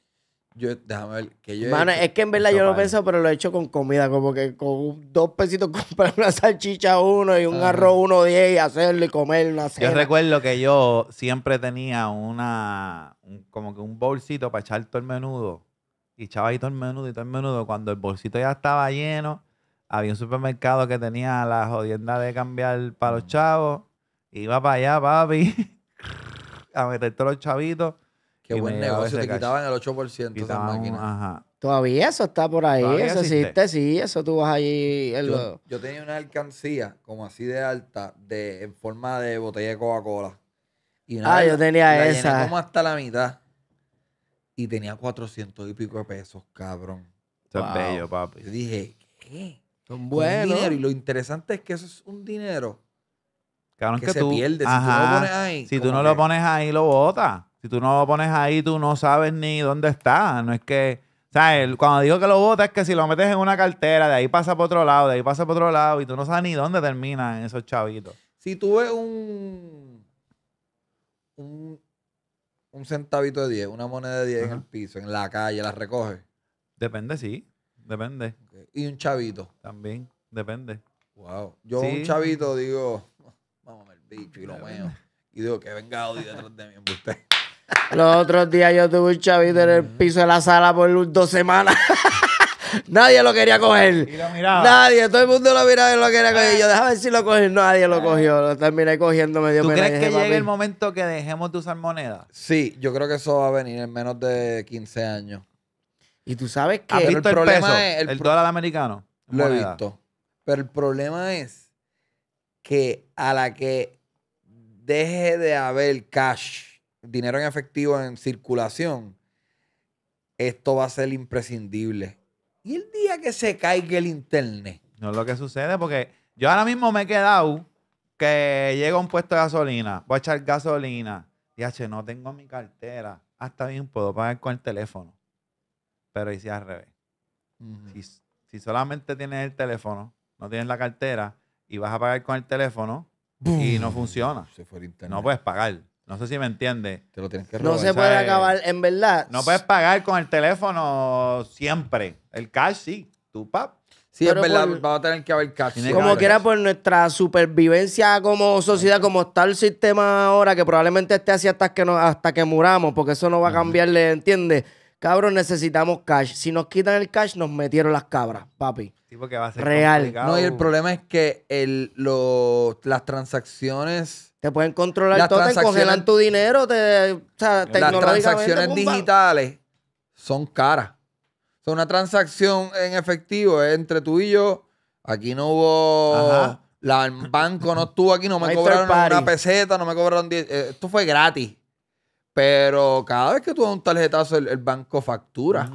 Speaker 2: Yo, déjame ver que yo. es que en verdad yo lo
Speaker 3: pienso, pero lo he hecho con comida. Como que con dos pesitos comprar una salchicha uno y un arroz uno diez y hacerlo y comer una Yo
Speaker 2: recuerdo que yo siempre tenía una. como que un bolsito para echar todo el menudo. Y echaba ahí todo el menudo y todo el menudo. Cuando el bolsito ya estaba lleno, había un supermercado que tenía la jodienda de cambiar para los mm. chavos. Iba para allá, papi, a meter todos los chavitos Qué buen negocio, te quitaban
Speaker 1: el 8% de la máquina.
Speaker 2: Todavía eso está por ahí, eso existe.
Speaker 3: sí, eso tú vas allí.
Speaker 1: Yo, tenía una alcancía como así de alta, de, en forma de botella de Coca-Cola. Ah, yo tenía la llené como hasta la mitad. Y tenía 400 y pico de pesos, cabrón. Eso es bello, papi. Yo dije,
Speaker 3: ¿qué? Son un
Speaker 1: buenos. dinero. Y lo interesante es que eso es un dinero
Speaker 2: que, se pierde. Si tú no lo pones ahí. Si tú no lo pones ahí, lo botas. Si tú no lo pones ahí, tú no sabes ni dónde está. No es que. O sea, Cuando digo que lo bota es que si lo metes en una cartera, de ahí pasa por otro lado, de ahí pasa por otro lado, y tú no sabes ni dónde terminan esos chavitos. Si tú ves
Speaker 1: un. un, un centavito de 10, una moneda de 10 en el
Speaker 2: piso, en la calle, ¿la recoges? Depende, sí. Depende. Y un chavito. También, depende. Wow. Yo un
Speaker 1: chavito
Speaker 3: digo,
Speaker 1: vamos el bicho y lo meo. Y digo, que venga Audi detrás de mí, usted.
Speaker 3: Los otros días yo tuve un chavito en el piso de la sala por dos semanas. nadie lo quería coger.
Speaker 2: nadie,
Speaker 3: todo el mundo lo miraba y lo quería coger. Yo ah. dejaba ver si lo Nadie lo ah. cogió. Lo terminé cogiendo medio ¿Tú crees que llegue el
Speaker 2: momento que dejemos de usar moneda?
Speaker 3: Sí, yo creo que eso va a venir en menos
Speaker 1: de 15 años. Y tú sabes ah, qué? el, problema es el, dólar americano. Lo he visto. Pero el problema es que a la que deje de haber cash dinero en efectivo en circulación,
Speaker 2: esto va a ser imprescindible. Y el día que se caiga el internet. No es lo que sucede, porque yo ahora mismo me he quedado que llego a un puesto de gasolina, voy a echar gasolina. y Diache, no tengo mi cartera. Hasta ah, bien, puedo pagar con el teléfono. Pero hice al revés. si, solamente tienes el teléfono, no tienes la cartera y vas a pagar con el teléfono y no funciona. No puedes pagar. No sé si me entiende Te que No se puede acabar, en verdad. No puedes pagar con el teléfono siempre. El cash sí, tú pap. Sí, es verdad, vamos a tener que haber cash. Como quiera,
Speaker 3: por nuestra supervivencia como sociedad, como está el sistema ahora, que probablemente esté así hasta que, hasta que muramos, porque eso no va a cambiarle, ¿entiendes? Cabros, necesitamos cash. Si nos quitan el cash, nos metieron las cabras, papi. Sí,
Speaker 1: porque va a ser Real. No, y el problema es que el, las transacciones te pueden controlar todo, te congelan
Speaker 3: tu dinero, te, o sea, Las transacciones digitales
Speaker 1: son caras. O una transacción en efectivo es entre tú y yo. Aquí no hubo... el banco no estuvo aquí, no me cobraron una peseta, no me cobraron eh, esto fue gratis. Pero cada vez que tú das un tarjetazo, el, banco factura.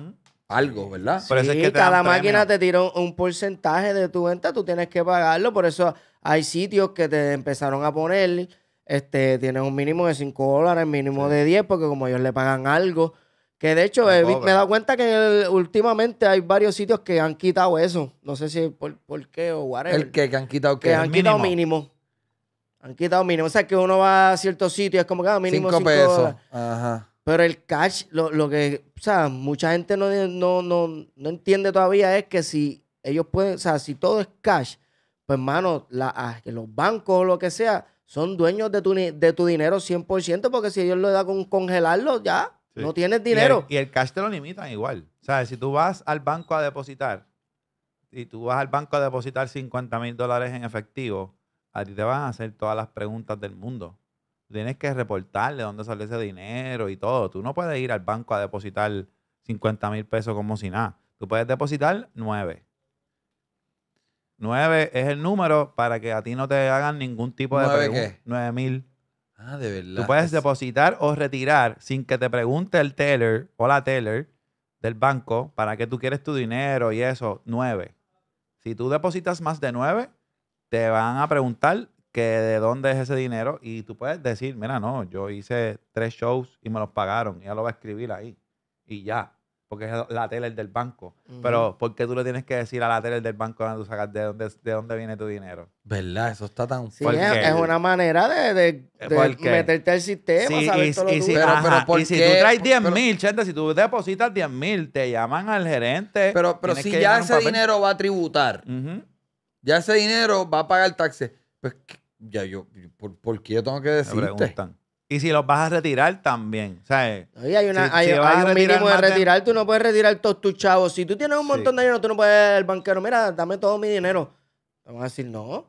Speaker 1: Algo, ¿verdad? Por que cada máquina
Speaker 3: te tira un, un, porcentaje de tu venta, tú tienes que pagarlo. Por eso hay sitios que te empezaron a poner este, un mínimo de 5 dólares, mínimo de 10, porque como ellos le pagan algo. Que de hecho, me he dado cuenta que últimamente hay varios sitios que han quitado eso. No sé si por, por qué o whatever. ¿El qué? ¿Que han quitado qué? Que han mínimo. quitado mínimo. Han quitado mínimo. O sea, que uno va a ciertos sitios es como que ah, mínimo 5 Pero el cash, lo, lo, que, o sea, mucha gente no, no, no, no entiende todavía es que si ellos pueden, o sea, si todo es cash, pues, hermano, ah, los bancos o lo que sea, son dueños de tu, de tu dinero 100%, porque si dios lo da con congelarlo, ya no tienes dinero.
Speaker 2: Y el, cash te lo limitan igual. O sea, si tú vas al banco a depositar, si tú vas al banco a depositar 50 mil dólares en efectivo, a ti te van a hacer todas las preguntas del mundo. Tienes que reportarle dónde sale ese dinero y todo. Tú no puedes ir al banco a depositar 50 mil pesos como si nada. Tú puedes depositar 9 9 es el número para que a ti no te hagan ningún tipo de ¿Nueve mil. Ah, de verdad. Tú puedes depositar o retirar sin que te pregunte el teller o la teller del banco para qué tú quieres tu dinero y eso. 9. Si tú depositas más de 9, te van a preguntar que de dónde es ese dinero y tú puedes decir, mira, no, yo hice tres shows y me los pagaron. Ya lo va a escribir ahí y ya porque es la tele del banco. Pero ¿por qué tú le tienes que decir a la tele del banco de dónde, de dónde viene tu dinero? ¿Verdad? Eso está tan... simple. es, una
Speaker 3: manera de, eh, meterte al sistema, y, si, tú traes
Speaker 2: 10 mil, si tú depositas 10 mil, te llaman al gerente. Pero, pero si ya ese dinero va a tributar, ya ese dinero va a pagar taxes, pues
Speaker 1: ya yo, ¿por, qué
Speaker 2: yo tengo que decirte? Me preguntan. Y si los vas a retirar también, Oye,
Speaker 3: hay, una, si, un de retirar, tú no puedes retirar todos tus chavos. Si tú tienes un montón de dinero, tú no puedes al banquero, mira, dame todo mi dinero. Te van a decir, no.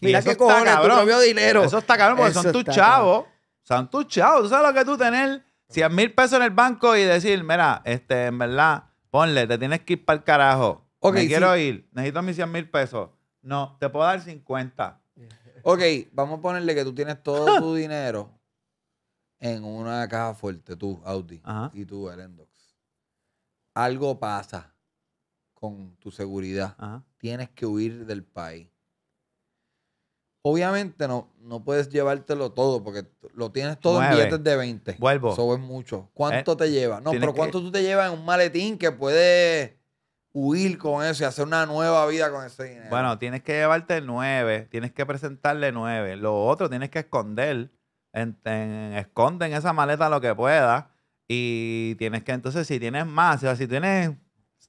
Speaker 3: Mira qué cojones, no veo dinero. Eso está cabrón, porque son tus chavos.
Speaker 2: Son tus chavos. Tú sabes lo que tú tener 100 mil pesos en el banco y decir, mira, este, en verdad, ponle, te tienes que ir para el carajo. Me quiero ir, necesito mis 100 mil pesos. No, te puedo dar 50. Ok, vamos a ponerle que tú tienes todo tu dinero
Speaker 1: en una caja fuerte, tú, Audi, y tú, el Algo pasa con tu seguridad. Tienes que huir del país. Obviamente no, no puedes llevártelo todo porque lo tienes todo en billetes de 20. Vuelvo. Eso es mucho. ¿Cuánto eh, te lleva? No, pero ¿cuánto tú te llevas en un maletín que puede huir con eso y hacer una nueva vida con ese dinero? Bueno,
Speaker 2: tienes que llevarte nueve. tienes que presentarle nueve. Lo otro tienes que esconder esconden esa maleta lo que pueda. Y tienes que, entonces, si tienes más, o sea, si tienes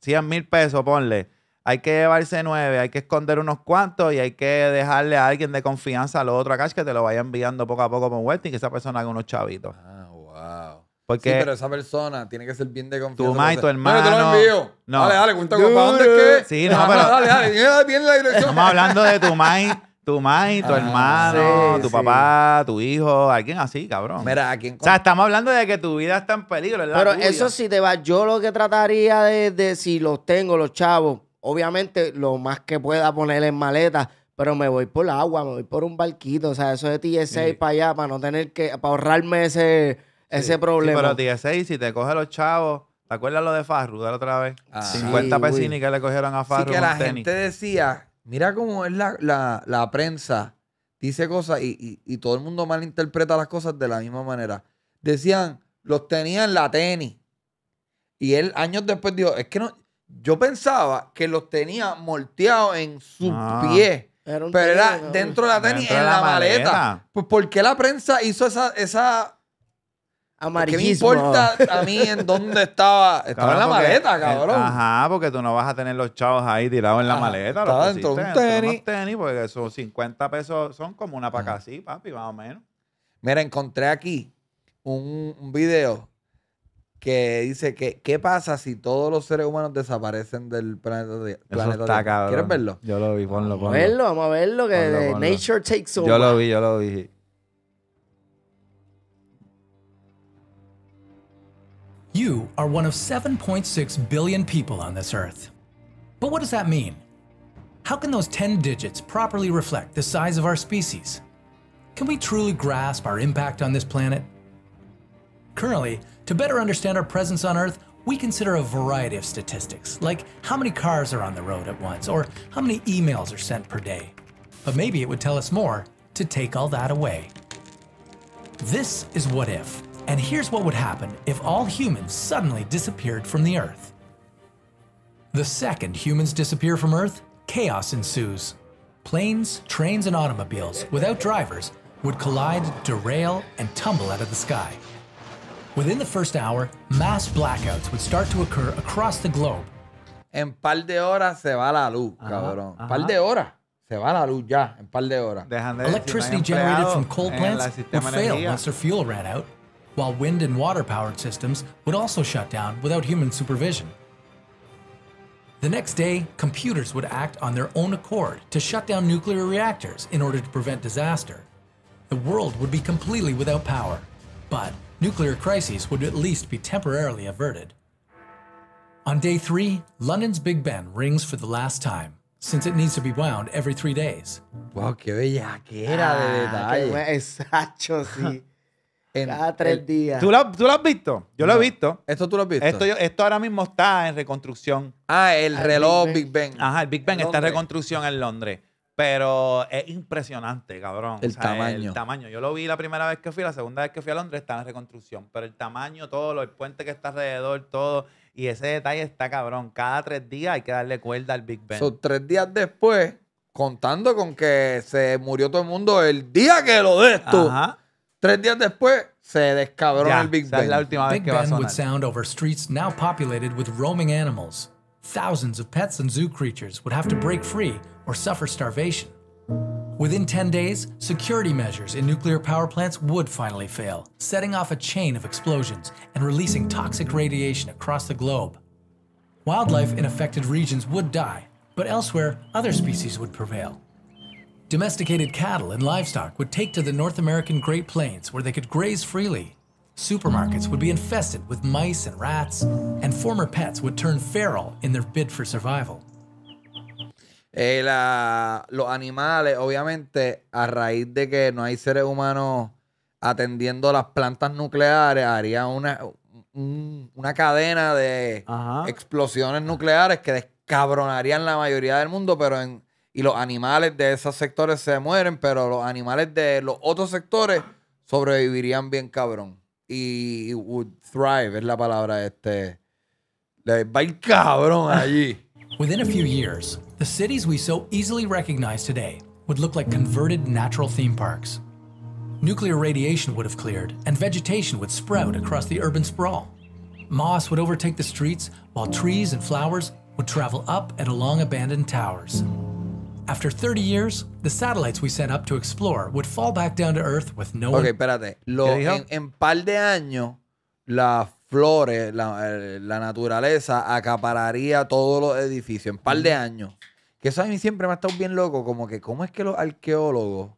Speaker 2: 100 mil pesos, ponle, hay que llevarse nueve, hay que esconder unos cuantos y hay que dejarle a alguien de confianza a lo otro acá que te lo vaya enviando poco a poco con y que esa persona haga unos chavitos. Ah, wow. Porque sí, pero
Speaker 1: esa persona tiene que ser bien de confianza. Tu mamá y tu hermano. no te lo envío. No. Dale, dale, cuenta para dónde es que. Sí, no, pero. Dale, dale,
Speaker 2: bien la dirección. Estamos hablando de tu mamá tu madre, tu ah, hermano, tu papá, tu hijo, alguien así, cabrón. Mira, ¿a quién O sea, estamos hablando de que tu vida está en peligro, ¿verdad? Pero eso
Speaker 3: sí te va. Yo lo que trataría de, si los tengo, los chavos, obviamente lo más que pueda poner en maleta, pero me voy por el agua, me voy por un barquito. O sea, eso de TSA sí. para allá, para no tener que, para ahorrarme ese, ese problema. pero
Speaker 2: TSA, si te coge los chavos. ¿Te acuerdas lo de Farru de otra vez? 50 ah, 50 que le cogieron a Farru. Sí, que la gente
Speaker 1: decía Mira cómo es la, prensa. Dice cosas y, todo el mundo malinterpreta las cosas de la misma manera. Decían, los tenía en la tenis. Y él años después dijo, es que no, yo pensaba que los tenía molteados en su ah. pie. pero era dentro de la tenis, en la, maleta. Pues ¿por qué la prensa hizo esa, esa Amarillismo. ¿Qué me importa a mí en dónde
Speaker 2: estaba? Estaba en la maleta, eh, cabrón. ajá, porque tú no vas a tener los chavos ahí tirados en la ah, maleta. Estaba dentro de un tenis. tenis, porque esos 50 pesos son como una paca así, papi, más o menos. Mira, encontré aquí un, video que
Speaker 1: dice que qué pasa si todos los seres humanos desaparecen del planeta, ¿Quieres
Speaker 2: verlo? Yo lo vi, ponlo, ponlo. Vamos a verlo, vamos a verlo, que Nature Takes Over. Yo lo vi, yo lo vi.
Speaker 5: You are one of 7.6 billion people on this Earth. But what does that mean? How can those 10 digits properly reflect the size of our species? Can we truly grasp our impact on this planet? Currently, to better understand our presence on Earth, we consider a variety of statistics, like how many cars are on the road at once, or how many emails are sent per day. But maybe it would tell us more to take all that away. This is What If, and here's what would happen if all humans suddenly disappeared from the Earth. The second humans disappear from Earth, chaos ensues. Planes, trains, and automobiles, without drivers, would collide, derail, and tumble out of the sky. Within the first hour, mass blackouts would start to occur across the globe. En par de horas se va la luz,
Speaker 1: cabrón. Ajá. Par de horas. Se va la luz ya, en par de horas. Electricity generated from coal
Speaker 5: plants would fail once their fuel ran out, while wind and water-powered systems would also shut down without human supervision. The next day, computers would act on their own accord to shut down nuclear reactors in order to prevent disaster. The world would be completely without power, but nuclear crises would at least be temporarily averted. On day three, London's Big Ben rings for the last time, since it needs to be wound every three days. ¡Wow, qué bellaquera ah, de detalle!
Speaker 1: ¡Qué
Speaker 2: exacto, sí! Cada tres días. ¿Tú lo,
Speaker 5: has visto? Yo lo he visto.
Speaker 2: ¿Esto tú lo has visto? Esto, esto ahora mismo está en reconstrucción. Ah, el, reloj Big ben. Ajá, el Big Ben está en reconstrucción en Londres. Pero es impresionante, cabrón. El tamaño. El tamaño. Yo lo vi la primera vez que fui, la segunda vez que fui a Londres está en reconstrucción. Pero el tamaño, todo, el puente que está alrededor, todo. Y ese detalle está cabrón. Cada tres días hay que darle cuerda al Big Ben. Son
Speaker 1: tres días después, contando con que se murió todo el mundo el día que lo de esto. Ajá Tres días después, se descabró yeah, el Big La última Big vez que Ben would
Speaker 5: sound over streets now populated with roaming animals. Thousands of pets and zoo creatures would have to break free or suffer starvation. Within 10 days, security measures in nuclear power plants would finally fail, setting off a chain of explosions and releasing toxic radiation across the globe. Wildlife in affected regions would die, but elsewhere, other species would prevail. Domesticated cattle and livestock would take to the North American Great Plains where they could graze freely. Supermarkets would be infested with mice and rats, and former pets would turn feral in their bid for survival.
Speaker 1: Eh, la, los animales, obviamente, a raíz de que no hay seres humanos atendiendo las plantas nucleares, haría una, una cadena de explosiones nucleares que descabronarían la mayoría del mundo, pero en, y los animales de esos sectores se mueren, pero los animales de los otros sectores sobrevivirían bien cabrón. Y would thrive es la palabra este. Va el cabrón allí. Within a few years,
Speaker 5: the cities we so easily recognize today would look like converted natural theme parks. Nuclear radiation would have cleared, and vegetation would sprout across the urban sprawl. Moss would overtake the streets, while trees and flowers would travel up and along abandoned towers. After 30 years, the satellites we set up to explore would fall back down to Earth with no Ok,
Speaker 1: espérate. en, en par de años, las flores, eh, la, naturaleza acapararía todos los edificios. En par de años. Que eso a mí siempre me ha estado bien loco. Como que, ¿cómo es que los arqueólogos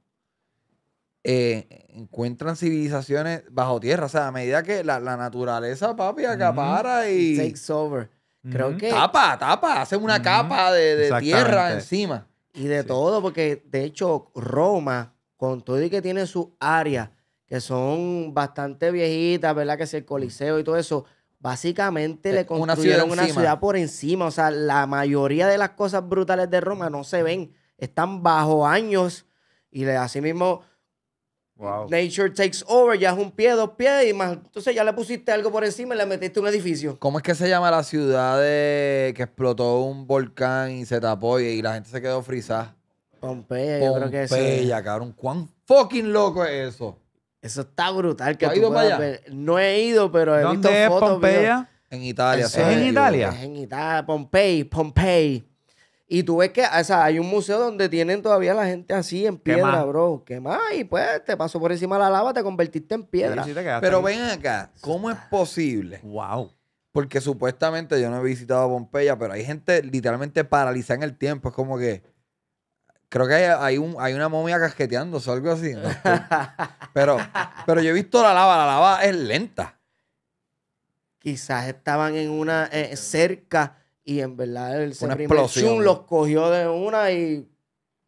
Speaker 1: eh, encuentran civilizaciones bajo tierra. O sea, a medida que la, naturaleza, papi, acapara y. takes over. Creo que. Tapa, tapa, hacen una capa de tierra encima.
Speaker 3: Y de todo, porque de hecho Roma, con todo y que tiene su área, que son bastante viejitas, ¿verdad? Que es el Coliseo y todo eso, básicamente eh, le construyeron una ciudad, una ciudad, por encima. O sea, la mayoría de las cosas brutales de Roma no se ven, están bajo años. Y así mismo Nature takes over, ya es un pie, dos pies y más. Entonces ya le pusiste algo por encima y le metiste un edificio.
Speaker 1: ¿Cómo es que se llama la ciudad que explotó un volcán y se tapó y, la gente se quedó frizada? Pompeya, yo creo que eso. Pompeya, cabrón. ¿Cuán fucking loco es eso?
Speaker 3: Eso está brutal. Que No he ido, pero he ¿Dónde es Pompeya?
Speaker 1: En Italia. ¿Es en Italia?
Speaker 3: en Italia, Pompey, Pompey. Y tú ves que o hay un museo donde tienen todavía la gente así en piedra, bro. ¿Qué más? Y pues te pasó por encima de la lava, te convertiste en piedra. Pero ven
Speaker 1: acá, ¿cómo es posible? Wow. Porque supuestamente yo no he visitado Pompeya, pero hay gente literalmente paralizada en el tiempo. Es como que. Creo que hay, un, hay una momia casqueteando o algo así. pero, pero yo he
Speaker 3: visto la lava, la lava es
Speaker 1: lenta.
Speaker 3: Quizás estaban en una. Eh, cerca y en verdad, el explosión los cogió de una y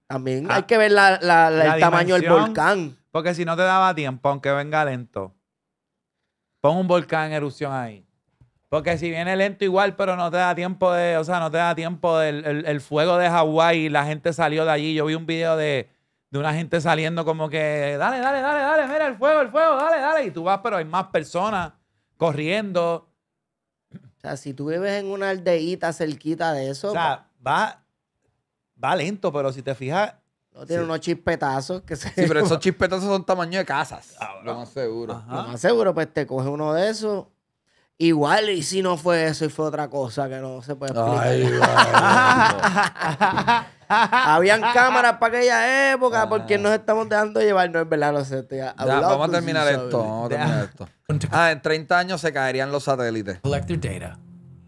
Speaker 3: también ah, hay que ver el tamaño del volcán.
Speaker 2: Porque si no te daba tiempo, aunque venga lento, pon un volcán en erupción ahí. Porque si viene lento igual, pero no te da tiempo de, o sea, no te da tiempo del el, fuego de Hawái, y la gente salió de allí. Yo vi un video de, de una gente saliendo como que,
Speaker 4: dale, dale, dale, dale,
Speaker 2: mira el fuego, el fuego, dale, dale. Y tú vas, pero hay más personas corriendo
Speaker 3: o sea, si tú vives en una aldeíta cerquita de eso. O pues,
Speaker 2: va, lento, pero si te fijas. No tiene unos
Speaker 3: chispetazos que se. Sí, pero esos chispetazos son tamaño de casas. Ah, lo más seguro. Lo más seguro, pues te coge uno de esos. Igual, y si no fue eso y fue otra cosa que no se puede explicar. Ay, Habían cámaras para aquella época porque ah. nos estamos dejando llevar. No es verdad, no sé. Ya,
Speaker 1: vamos a terminar esto. Vamos a terminar esto. Ah, en 30 años se caerían los satélites. Collect their
Speaker 5: data.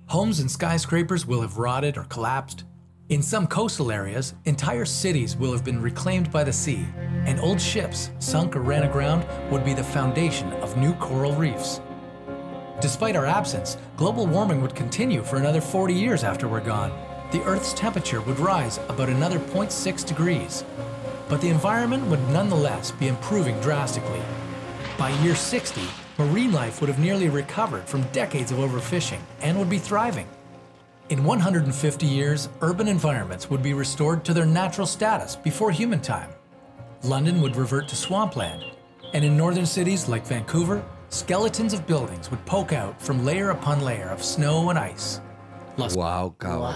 Speaker 5: Homes and skyscrapers will have rotted or collapsed. In some coastal areas, entire cities will have been reclaimed by the sea, and old ships, sunk or ran aground, would be the foundation of new coral reefs. Despite our absence, global warming would continue for another 40 years after we're gone the Earth's temperature would rise about another 0.6 degrees, but the environment would nonetheless be improving drastically. By year 60, marine life would have nearly recovered from decades of overfishing and would be thriving. In 150 years, urban environments would be restored to their natural status before human time. London would revert to swampland, and in northern cities like Vancouver, skeletons of buildings would poke out from layer upon layer of snow and ice. Wow, cabrón.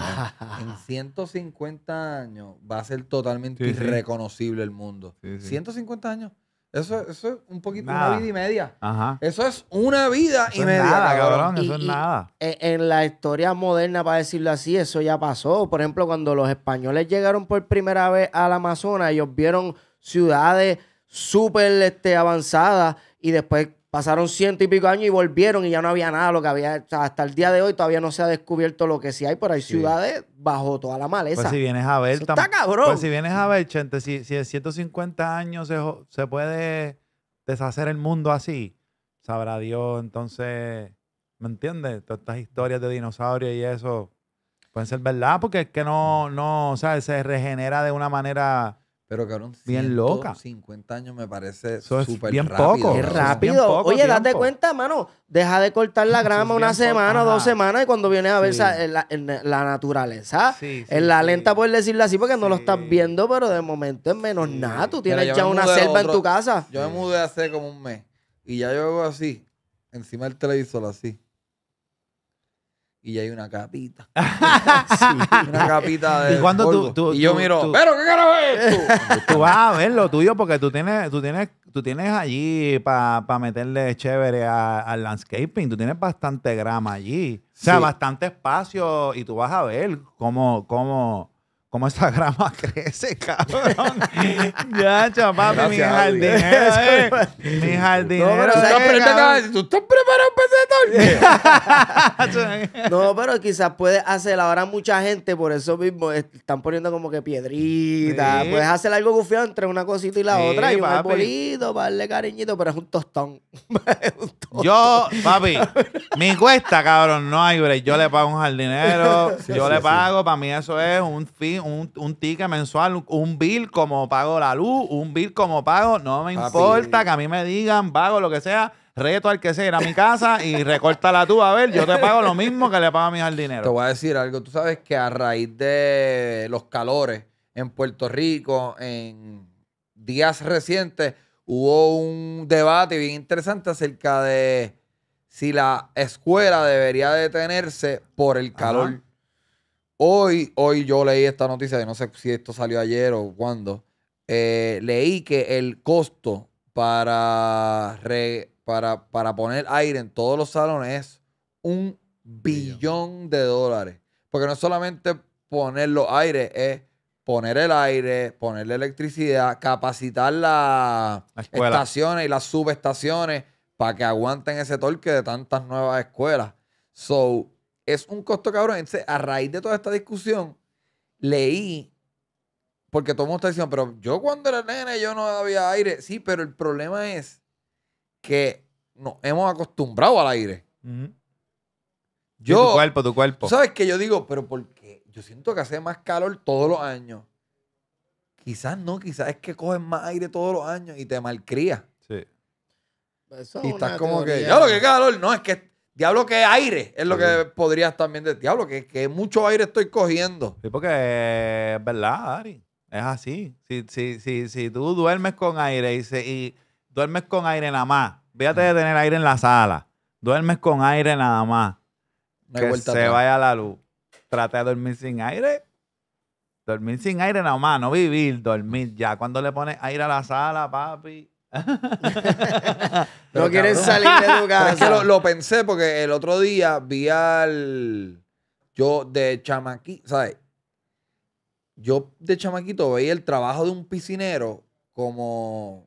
Speaker 5: En
Speaker 1: 150 años va a ser totalmente irreconocible el mundo. 150 años. Eso, es un poquito, una vida y
Speaker 3: media. Eso es una vida y media. Nada, cabrón, eso es nada. E, en la historia moderna, para decirlo así, eso ya pasó. Por ejemplo, cuando los españoles llegaron por primera vez al Amazonas, ellos vieron ciudades súper este, avanzadas y después Pasaron ciento y pico años y volvieron y ya no había nada lo que había. hasta el día de hoy todavía no se ha descubierto lo que sí hay, pero hay ciudades bajo toda la pues maleza. Pues si
Speaker 2: vienes a ver... si vienes a ver, si, de 150 años se, se puede deshacer el mundo así, sabrá Dios, entonces... ¿Me entiendes? Todas estas historias de dinosaurios y eso pueden ser verdad porque es que no, no, o sea, se regenera de una manera pero cabrón, bien loca.
Speaker 1: 50 años me parece súper
Speaker 2: rápido. rápido. Oye, date
Speaker 3: cuenta, mano.
Speaker 2: Deja de cortar la grama una semana,
Speaker 3: dos semanas y cuando vienes a ver la, naturaleza, en la lenta, por decirlo así, porque no lo estás viendo, pero de momento es menos nada. Tú tienes ya una selva en tu casa. Yo me
Speaker 1: mudé hace como un mes y ya yo veo así, encima del televisor así
Speaker 2: y hay una capita.
Speaker 1: Una capita de. ¿Y cuando tú, yo
Speaker 2: miro, ¿pero
Speaker 4: qué carajo es
Speaker 2: tú vas a ver lo tuyo porque tú tienes, tú tienes, tú tienes allí para meterle chévere al landscaping. Tú tienes bastante grama allí. O sea, bastante espacio y tú vas a ver cómo, cómo, ¿Cómo esta grama crece, cabrón? ya, chaval. mi jardinero. Eh. mi jardinero. No, pero, ¿Tú estás preparado para
Speaker 3: ese no, pero quizás puedes hacer ahora mucha gente, por eso mismo están poniendo como que
Speaker 2: piedrita. Puedes
Speaker 3: hacer algo confiado entre una cosita y la otra. Y un darle cariñito, pero es un tostón.
Speaker 2: Yo, papi, mi cuesta, cabrón, no hay break. Yo le pago un jardinero, yo le pago. Para mí eso es un fin un, ticket mensual, un, bill como pago la luz, un bill como pago, no me importa que a mí me digan, pago lo que sea, reto al que sea, ir a mi casa y recorta la tú, a ver, yo te pago lo
Speaker 1: mismo que le pago a mi dinero Te voy a decir algo, tú sabes que a raíz de los calores en Puerto Rico, en días recientes, hubo un debate bien interesante acerca de si la escuela debería detenerse por el calor. Hoy, hoy yo leí esta noticia, no sé si esto salió ayer o cuando, eh, leí que el costo para, para, para poner aire en todos los salones es un billón. de dólares. Porque no es solamente poner los aires, es poner el aire, poner la electricidad, capacitar las estaciones y las subestaciones para que aguanten ese torque de tantas nuevas escuelas. So, es un costo cabrón. a raíz de toda esta discusión, leí, porque todo el mundo está diciendo, pero yo cuando era nene yo no había aire. Sí, pero el problema es que nos hemos acostumbrado al aire. Yo, tu cuerpo, tu cuerpo. ¿Sabes que Yo digo, pero porque Yo siento que hace más calor todos los años. Quizás no, quizás es que coges más aire todos los años y te malcrías. Sí.
Speaker 3: y estás como que, ya lo que
Speaker 1: calor, no, es que Diablo, que aire es lo que
Speaker 2: podrías también decir. Diablo, que, que, mucho aire estoy cogiendo. Sí, porque es eh, verdad, Ari. Es así. Si, si, si tú duermes con aire y, y duermes con aire nada más, fíjate de tener aire en la sala. Duermes con aire nada más. que se vaya la luz. Trate de dormir sin aire. Dormir sin aire nada más, no vivir, dormir ya. Cuando le pones aire a la sala, papi, no quieren salir de tu casa.
Speaker 1: lo, pensé porque el otro día vi al. Yo de chamaquito, ¿sabes? Yo de chamaquito veía el trabajo de un piscinero como.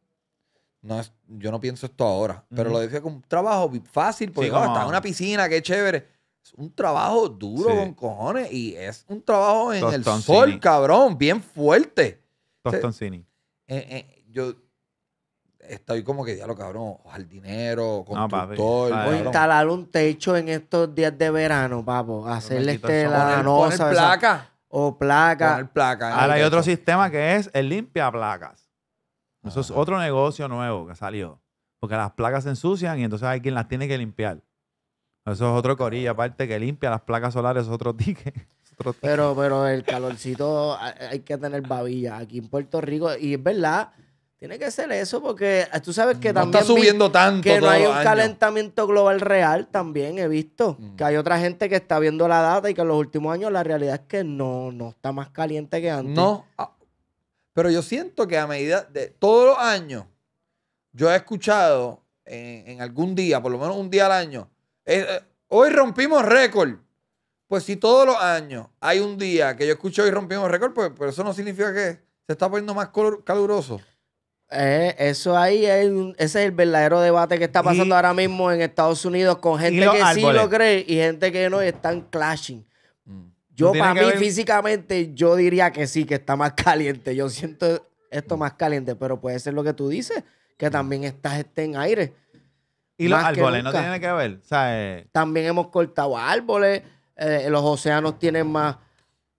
Speaker 1: No yo no pienso esto ahora, pero lo dije como un trabajo fácil, porque ah, una piscina, qué chévere. Es un trabajo duro con cojones y es un trabajo en el sol, cabrón, bien fuerte. Tostoncini. Eh, eh, yo estoy como que, ya lo cabrón, jardinero, constructor. No, O instalar
Speaker 3: un techo en estos días de
Speaker 2: verano, papo. Hacerle este la nosa. placa. o placa. Poner
Speaker 1: placa. Ahora hay otro
Speaker 2: sistema que es el limpia placas. Eso es otro negocio nuevo que salió. Porque las placas se ensucian y entonces hay quien las tiene que limpiar. Eso es otro corillo, aparte que limpia las placas solares, es otro ticket.
Speaker 3: Pero, pero el calorcito hay que tener babilla. Aquí en Puerto Rico, y es verdad, tiene que ser eso porque ah, tú sabes que no Está subiendo tanto. Que no hay un calentamiento global real también, he visto. Que mm. hay otra gente que está viendo la data y que en los últimos años la realidad es que no, no está más caliente que antes. No,
Speaker 1: ah, pero yo siento que a medida de todos los años, yo he escuchado en, algún día, por lo menos un día al año, eh, eh, hoy rompimos récord. Pues si todos los años hay un día que yo escucho hoy rompimos récord, pues, pero eso no
Speaker 3: significa que se está poniendo más caluroso. Eh, eso ahí es, ese es el verdadero debate que está pasando ahora mismo en Estados Unidos con gente que sí lo cree y gente que no y están clashing. Yo para mí físicamente yo diría que sí, que está más caliente. Yo siento esto mm. más caliente, pero puede ser lo que tú dices, que mm. también estás en aire.
Speaker 2: Y los árboles no tienen que ver. Eh.
Speaker 3: También hemos cortado árboles, eh, los océanos tienen más...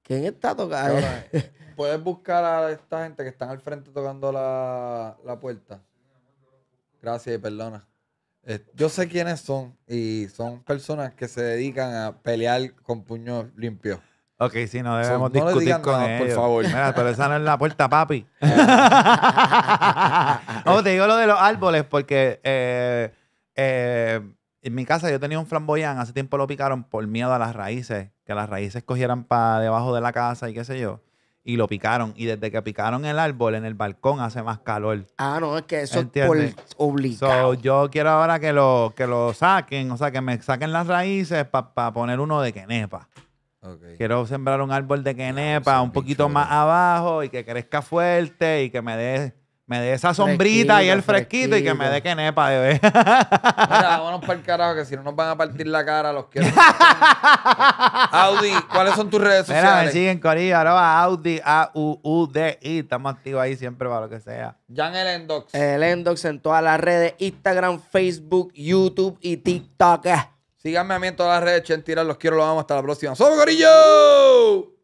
Speaker 3: ¿Quién está tocando?
Speaker 1: puedes buscar a esta gente que están al frente tocando la, puerta. Gracias y perdona. Eh, yo sé quiénes son y son personas que se dedican a
Speaker 2: pelear con puños limpios. Ok, sí, no debemos discutir con ellos. Por favor. Mira, pero esa no la puerta, papi. no, eh. oh, te digo lo de los árboles porque eh, en mi casa yo tenía un flamboyán. Hace tiempo lo picaron por miedo a las raíces. Que las raíces cogieran para debajo de la casa y qué sé yo y lo picaron. Y desde que picaron el árbol en el balcón hace más calor.
Speaker 3: Ah, no, es que eso es
Speaker 2: por yo quiero ahora que lo, que lo saquen, o sea, que me saquen las raíces para poner uno de quenepa. Quiero sembrar un árbol de quenepa un poquito más abajo y que crezca fuerte y que me dé me dé esa sombrita y el fresquito, y que me dé que nepa, bebé. Mira,
Speaker 1: vámonos para el carajo, que si no nos van a partir la cara, los quiero. Audi, ¿cuáles son tus redes sociales? Mira, me
Speaker 2: siguen Corillo, arroba Audi, A-U-U-D-I. Estamos activos ahí siempre para lo que sea.
Speaker 1: Jan el Endox.
Speaker 2: El Endox en todas las redes,
Speaker 3: Instagram, Facebook, YouTube y TikTok.
Speaker 1: Síganme a mí en todas las redes, Chentira, los quiero, los vamos hasta la próxima. ¡Somos Corillo!